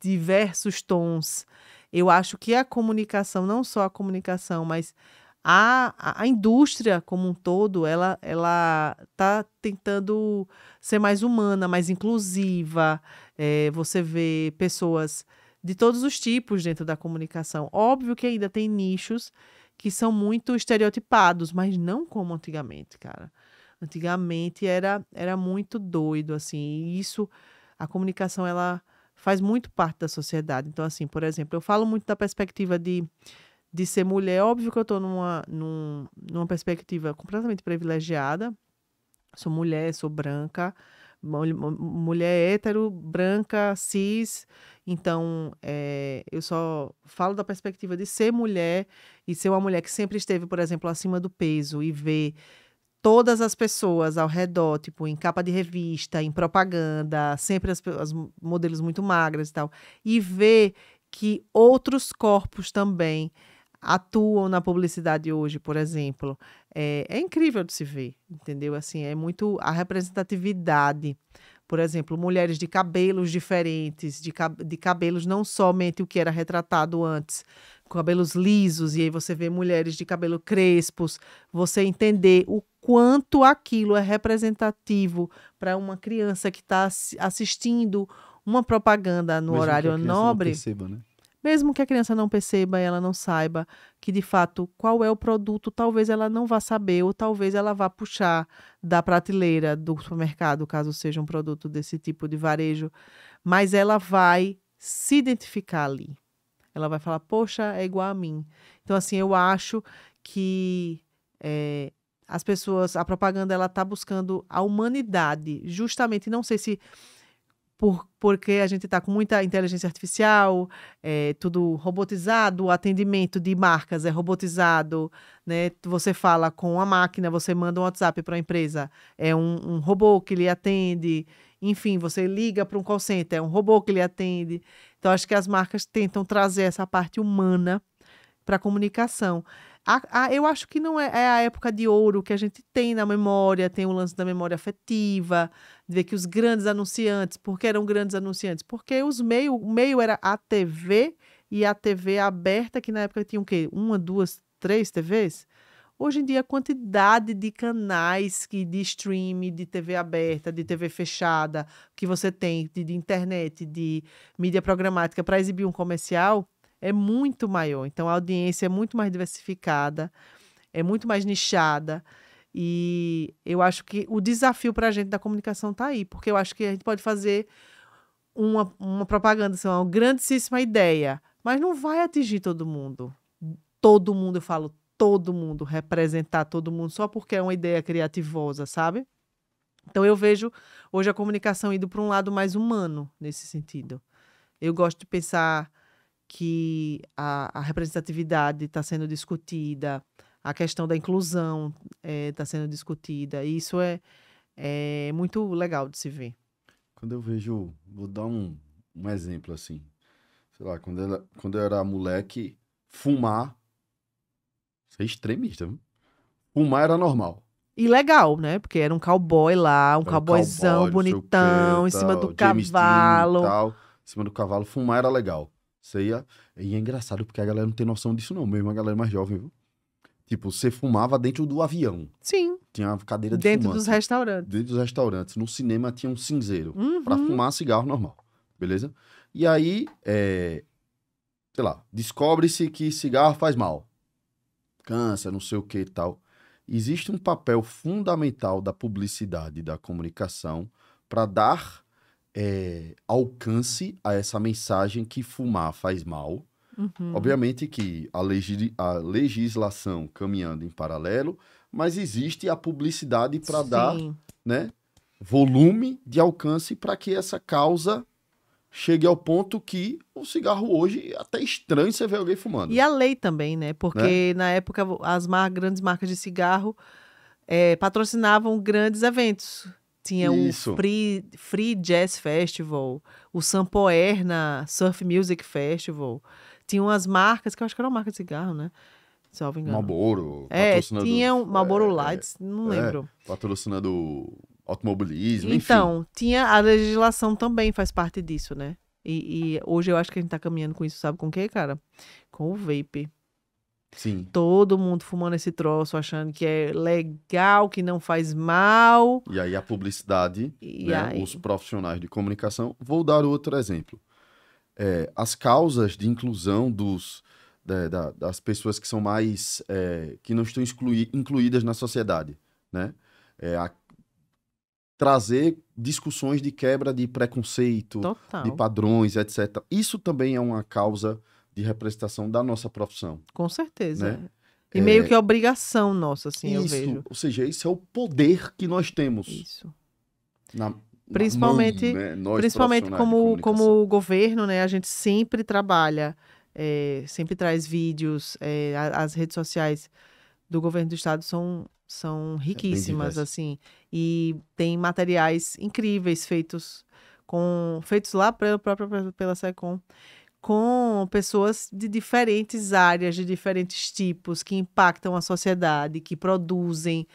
diversos tons. Eu acho que a comunicação, não só a comunicação, mas a, a indústria como um todo, ela ela está tentando ser mais humana, mais inclusiva. É, você vê pessoas de todos os tipos dentro da comunicação. Óbvio que ainda tem nichos que são muito estereotipados, mas não como antigamente, cara. Antigamente era, era muito doido, assim, e isso a comunicação ela faz muito parte da sociedade. Então, assim, por exemplo, eu falo muito da perspectiva de, de ser mulher. Óbvio que eu estou numa, num, numa perspectiva completamente privilegiada. Sou mulher, sou branca, mulher hétero, branca, cis. Então, é, eu só falo da perspectiva de ser mulher e ser uma mulher que sempre esteve, por exemplo, acima do peso e ver todas as pessoas ao redor, tipo, em capa de revista, em propaganda, sempre as, as modelos muito magras e tal, e ver que outros corpos também atuam na publicidade hoje, por exemplo, é, é incrível de se ver, entendeu? Assim, é muito a representatividade por exemplo, mulheres de cabelos diferentes, de, cab de cabelos não somente o que era retratado antes, cabelos lisos, e aí você vê mulheres de cabelo crespos, você entender o quanto aquilo é representativo para uma criança que está assistindo uma propaganda no mesmo horário nobre. Perceba, né? Mesmo que a criança não perceba, ela não saiba que de fato qual é o produto, talvez ela não vá saber, ou talvez ela vá puxar da prateleira do supermercado, caso seja um produto desse tipo de varejo, mas ela vai se identificar ali. Ela vai falar, poxa, é igual a mim. Então, assim, eu acho que é, as pessoas, a propaganda, ela está buscando a humanidade, justamente, não sei se por, porque a gente está com muita inteligência artificial, é, tudo robotizado, o atendimento de marcas é robotizado, né? Você fala com a máquina, você manda um WhatsApp para a empresa, é um, um, robô que lhe atende, enfim, você liga para um call center, é um robô que lhe atende. Então, acho que as marcas tentam trazer essa parte humana para a comunicação. A, a, eu acho que não é, é, a época de ouro que a gente tem na memória, tem o lance da memória afetiva, de ver que os grandes anunciantes, por que eram grandes anunciantes? Porque os meio, o meio era a TV e a TV aberta, que na época tinha o quê? Uma, duas, três TVs? Hoje em dia, a quantidade de canais que, de streaming, de TV aberta, de TV fechada, que você tem, de, de internet, de mídia programática para exibir um comercial, é muito maior. Então a audiência é muito mais diversificada, é muito mais nichada. E eu acho que o desafio para a gente da comunicação está aí, porque eu acho que a gente pode fazer uma, uma propaganda, assim, uma grandíssima ideia, mas não vai atingir todo mundo. Todo mundo, eu falo, todo mundo, representar todo mundo, só porque é uma ideia criativosa, sabe? Então eu vejo hoje a comunicação indo para um lado mais humano nesse sentido. Eu gosto de pensar que a, a representatividade está sendo discutida, a questão da inclusão está eh, é, sendo discutida. E isso é, é muito legal de se ver. Quando eu vejo, vou dar um, um exemplo assim. Sei lá, quando, ela, quando eu era moleque, fumar. Você é extremista, viu? Fumar era normal. E legal, né? Porque era um cowboy lá, um era cowboyzão cowboy, bonitão, quê, em cima do James cavalo. tal, em cima do cavalo, fumar era legal. Isso aí é, e é engraçado porque a galera não tem noção disso, não, mesmo a galera mais jovem, viu? Tipo, você fumava dentro do avião. Sim. Tinha uma cadeira de Dentro fumante. dos restaurantes. Dentro dos restaurantes. No cinema tinha um cinzeiro uhum. para fumar cigarro normal. Beleza? E aí, é, sei lá, descobre-se que cigarro faz mal. Câncer, não sei o que e tal. Existe um papel fundamental da publicidade, da comunicação, para dar é, alcance a essa mensagem que fumar faz mal. Uhum. Obviamente que a, a, legislação caminhando em paralelo, mas existe a publicidade para dar né, volume de alcance para que essa causa chegue ao ponto que o cigarro hoje é até estranho você ver alguém fumando. E a lei também, né? Porque né? na época as mar grandes marcas de cigarro é, patrocinavam grandes eventos tinha Isso. o Free, Free Jazz Festival, o Sampoerna Surf Music Festival. Tinha umas marcas, que eu acho que eram marcas de cigarro, né? me engano. Malboro. É, tinha um Malboro é, Lights, não é, lembro. Patrocinando automobilismo, Então, enfim. tinha a legislação também faz parte disso, né? E, e, hoje eu acho que a gente tá caminhando com isso, sabe com o quê cara? Com o vape. Sim. Todo mundo fumando esse troço, achando que é legal, que não faz mal. E aí a publicidade, né, aí... os profissionais de comunicação. Vou dar outro exemplo. É, as causas de inclusão dos, da, da, das pessoas que são mais. É, que não estão exclui, incluídas na sociedade. Né? É, a, trazer discussões de quebra de preconceito, Total. de padrões, etc. Isso também é uma causa de representação da nossa profissão. Com certeza. Né? E é... meio que obrigação nossa, assim, isso, eu vejo. Ou seja, isso é o poder que nós temos. Isso. Na, principalmente na mão, né? principalmente como, como governo, né? A gente sempre trabalha, é, sempre traz vídeos, é, as redes sociais do governo do estado são são é riquíssimas assim e tem materiais incríveis feitos com feitos lá pela própria pela Secom com pessoas de diferentes áreas, de diferentes tipos, que impactam a sociedade, que produzem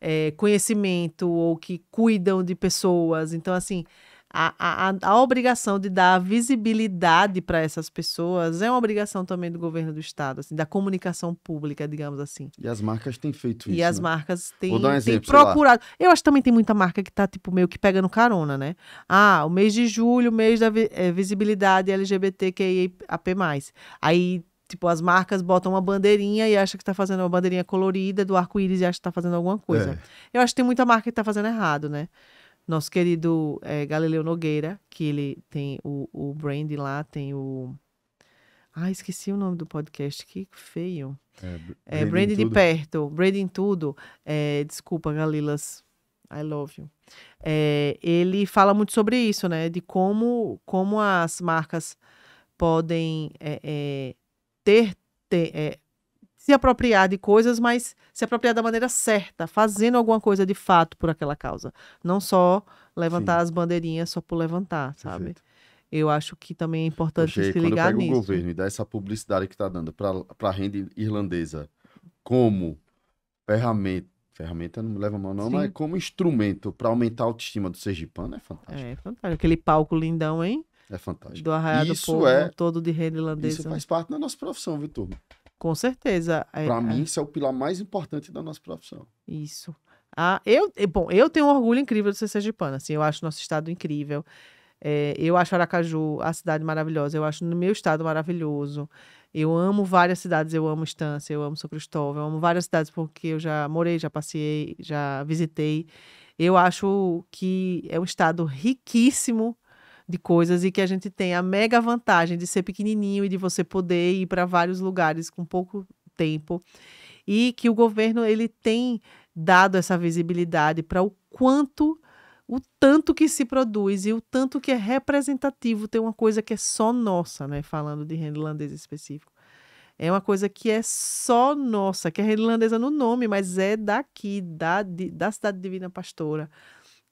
é, conhecimento ou que cuidam de pessoas. Então, assim, a, a, a obrigação de dar visibilidade para essas pessoas é uma obrigação também do governo do estado, assim, da comunicação pública, digamos assim. E as marcas têm feito e isso. E as né? marcas têm, Vou dar um exemplo, têm procurado. Eu acho que também tem muita marca que está tipo, meio que pegando carona, né? Ah, o mês de julho, mês da vi é, visibilidade LGBTQIAP+. Aí tipo, as marcas botam uma bandeirinha e acham que está fazendo uma bandeirinha colorida do arco-íris e acham que está fazendo alguma coisa. É. Eu acho que tem muita marca que está fazendo errado, né? nosso querido é, Galileu Nogueira, que ele tem o, o brand lá, tem o. Ah, esqueci o nome do podcast, que feio. É, é de Perto, em Tudo. É, desculpa, Galilas. I love you. É, ele fala muito sobre isso, né? De como, como as marcas podem é, é ter, ter é, se apropriar de coisas, mas se apropriar da maneira certa, fazendo alguma coisa de fato por aquela causa. Não só levantar Sim. as bandeirinhas só por levantar, sabe? Perfeito. Eu acho que também é importante Porque se ligar quando pega nisso. o governo e dá essa publicidade que está dando para a renda irlandesa como ferramenta, ferramenta não me leva a mão não, Sim. mas como instrumento para aumentar a autoestima do sergipano é fantástico. É, é, fantástico. Aquele palco lindão, hein? É fantástico. Do Arraial do Povo, é... todo de renda irlandesa. Isso faz parte da nossa profissão, Vitor. Com certeza. É, Para é... mim, isso é o pilar mais importante da nossa profissão. Isso. Ah, eu, bom, eu tenho um orgulho incrível de ser sergipana, assim, eu acho nosso estado incrível. É, eu acho Aracaju a cidade maravilhosa, eu acho no meu estado maravilhoso. Eu amo várias cidades, eu amo Estância, eu amo São Cristóvão, eu amo várias cidades porque eu já morei, já passei, já visitei. Eu acho que é um estado riquíssimo de coisas e que a gente tem a mega vantagem de ser pequenininho e de você poder ir para vários lugares com pouco tempo e que o governo ele tem dado essa visibilidade para o quanto o tanto que se produz e o tanto que é representativo tem uma coisa que é só nossa, né? Falando de irlandês específico. É uma coisa que é só nossa, que é irlandesa no nome, mas é daqui, da, da cidade divina pastora,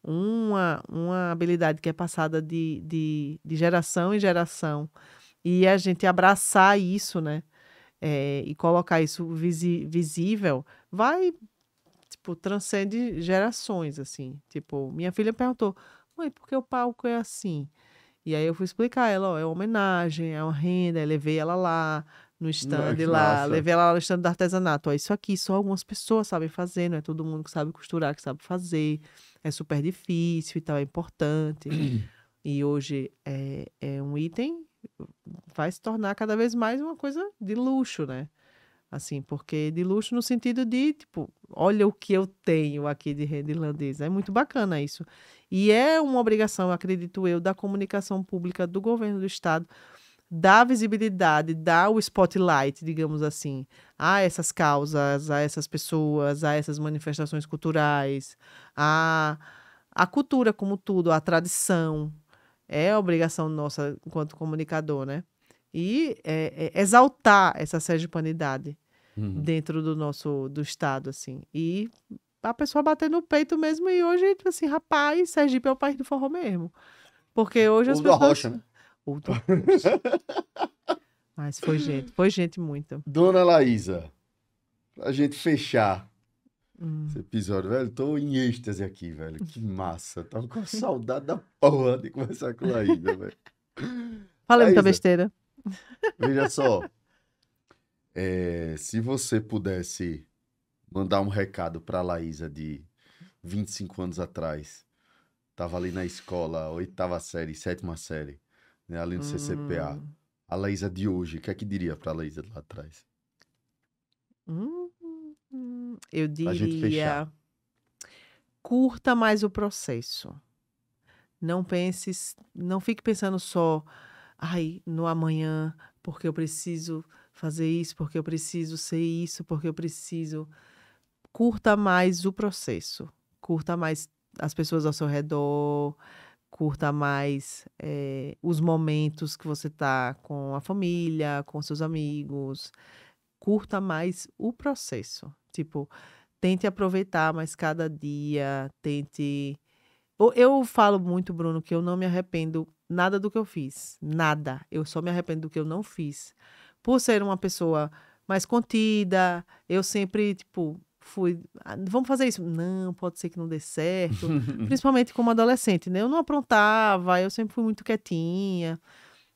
uma, uma habilidade que é passada de, de, de geração em geração e a gente abraçar isso, né? É, e colocar isso visi visível, vai, tipo, transcende gerações, assim. Tipo, minha filha perguntou, mãe, por que o palco é assim? E aí eu fui explicar ela, ó, é uma homenagem, é uma renda, eu levei ela lá no stand lá, levei ela lá no stand do artesanato, ó, isso aqui só algumas pessoas sabem fazer, não é todo mundo que sabe costurar, que sabe fazer é super difícil e tal, é importante. e hoje é, é um item, vai se tornar cada vez mais uma coisa de luxo, né? Assim, porque de luxo no sentido de, tipo, olha o que eu tenho aqui de rede irlandesa. É muito bacana isso. E é uma obrigação, acredito eu, da comunicação pública do governo do Estado dá visibilidade, dá o spotlight, digamos assim, a essas causas, a essas pessoas, a essas manifestações culturais, a, a cultura como tudo, a tradição. É obrigação nossa enquanto comunicador, né? E é, é, exaltar essa sergipanidade uhum. dentro do nosso do estado, assim. E a pessoa bater no peito mesmo e hoje, tipo assim, rapaz, Sergipe é o país do forró mesmo. Porque hoje as pessoas... Rocha, né? <laughs> Mas foi gente, foi gente muito. Dona Laísa, pra gente fechar hum. esse episódio, velho, tô em êxtase aqui, velho. Que massa. Tava com saudade da porra de conversar com a Laísa, velho. Falei muita besteira. Veja só. É, se você pudesse mandar um recado pra Laísa de 25 anos atrás, tava ali na escola, oitava série, sétima série né, além do hum. CCPA. A Laísa de hoje, o que é que diria para a Laísa lá atrás? hum, eu diria curta mais o processo. Não pense, não fique pensando só, ai, no amanhã, porque eu preciso fazer isso, porque eu preciso ser isso, porque eu preciso. Curta mais o processo. Curta mais as pessoas ao seu redor, curta mais é, os momentos que você tá com a família, com seus amigos. Curta mais o processo. Tipo, tente aproveitar mais cada dia, tente. Eu falo muito, Bruno, que eu não me arrependo nada do que eu fiz. Nada. Eu só me arrependo do que eu não fiz. Por ser uma pessoa mais contida, eu sempre, tipo, fui, ah, vamos fazer isso. Não, pode ser que não dê certo. <laughs> Principalmente como adolescente, né? Eu não aprontava, eu sempre fui muito quietinha.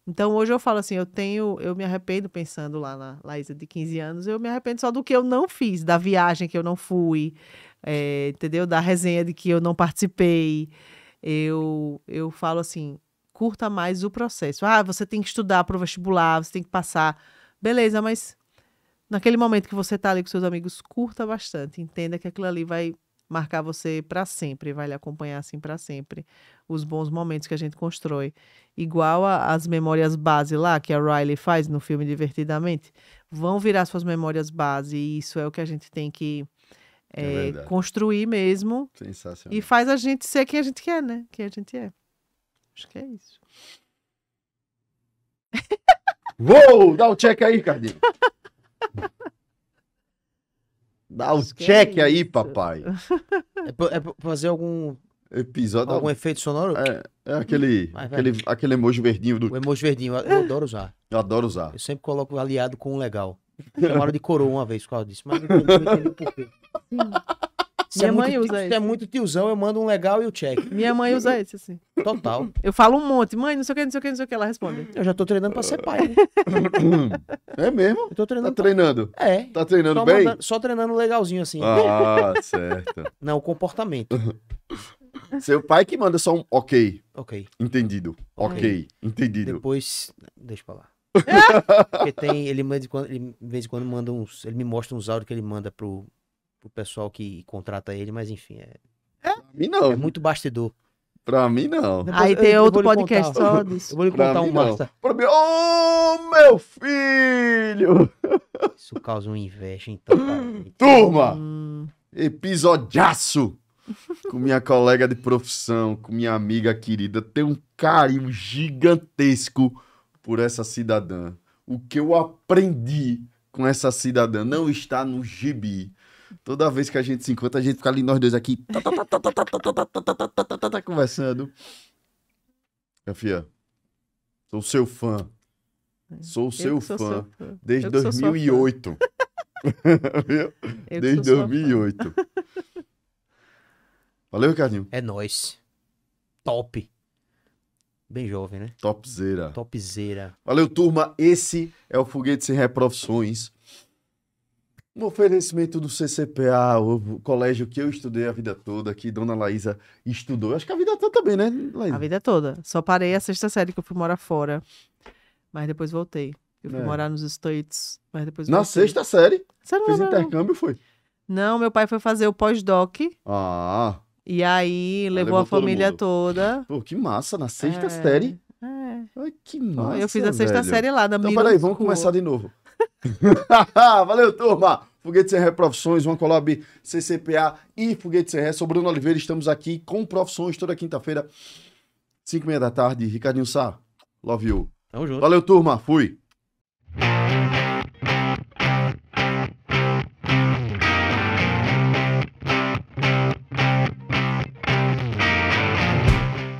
Então hoje eu falo assim, eu tenho, eu me arrependo pensando lá na Laísa de 15 anos, eu me arrependo só do que eu não fiz, da viagem que eu não fui, é, entendeu? Da resenha de que eu não participei. Eu eu falo assim, curta mais o processo. Ah, você tem que estudar para o vestibular, você tem que passar. Beleza, mas naquele momento que você está ali com seus amigos, curta bastante. Entenda que aquilo ali vai marcar você para sempre, vai lhe acompanhar assim para sempre. Os bons momentos que a gente constrói. Igual às memórias base lá, que a Riley faz no filme Divertidamente, vão virar suas memórias base. E isso é o que a gente tem que é, é construir mesmo. Sensacional. E faz a gente ser quem a gente quer, né? Quem a gente é. Acho que é isso. vou Dá o um check aí, Cardinho. <laughs> <laughs> Dá o que check é aí, papai. É pra, é fazer algum. Episódio. Algum é- efeito sonoro? É, é aquele, hum, aquele, aquele emoji verdinho do. O emoji verdinho, eu adoro usar. Eu adoro usar. Eu sempre coloco aliado com um legal. Chamaram de coroa uma vez, qual disse. Mas não entendi por quê. Se é Minha é mãe usa se é esse. é muito tiozão, eu mando um legal e o check. Minha mãe usa esse, assim. Total. Eu falo um monte, mãe, não sei o que, não sei o que, não sei o que. Ela responde. Eu já tô treinando pra ser ah. pai. Né? é mesmo? Eu tô treinando. Tá treinando? É. Tá treinando só bem? Mandando, só treinando legalzinho assim. Ah, certo. <laughs> Não, o comportamento. <laughs> Seu pai que manda só um ok. Ok. Entendido. Ok. okay. Entendido. Depois, deixa pra lá. <laughs> Porque tem, ele manda, ele, de vez em quando manda uns, ele me mostra uns áudios que ele manda pro, pro pessoal que contrata ele, mas enfim, é... É? Não. É muito bastidor. Pra mim, não. Aí tem eu, outro eu podcast contar, só <laughs> disso. Eu vou lhe pra contar um bosta. Pra mim, meu filho! <laughs> Isso causa um inveja, então. Turma! Hum... Episodiaço! com minha colega de profissão, com minha amiga querida. Tenho um carinho gigantesco por essa cidadã. O que eu aprendi com essa cidadã não está no gibi, Toda vez que a gente se encontra, a gente fica ali nós dois aqui conversando. Minha filha, sou seu fã. Sou seu fã, sou fã desde 2008. Viu? Desde 2008. Valeu, Ricardinho. É nóis. Top. Bem jovem, né? Topzera. Topzera. Valeu, turma. Esse é o Foguete Sem Reprofissões. Um oferecimento do CCPA, o colégio que eu estudei a vida toda, que Dona Laísa estudou. Acho que a vida toda também, né, Laísa? A vida toda. Só parei a sexta série que eu fui morar fora. Mas depois voltei. Eu fui é. morar nos States, mas depois Na voltei. sexta série? Você não Fez não, intercâmbio, não. foi? Não, meu pai foi fazer o pós-doc. Ah. E aí levou, levou a família toda. Pô, que massa, na sexta é. série. É. Ai, que massa. Eu fiz a sexta velho. série lá, da minha. Então, peraí, vamos começar de novo. <laughs> Valeu, turma! Foguete Serré Profissões, uma collab CCPA e Foguete Serré. Ré. Sou Bruno Oliveira, estamos aqui com Profissões toda quinta-feira, 5 h da tarde. Ricardinho Sá, love you. Tamo junto. Valeu, turma. Fui.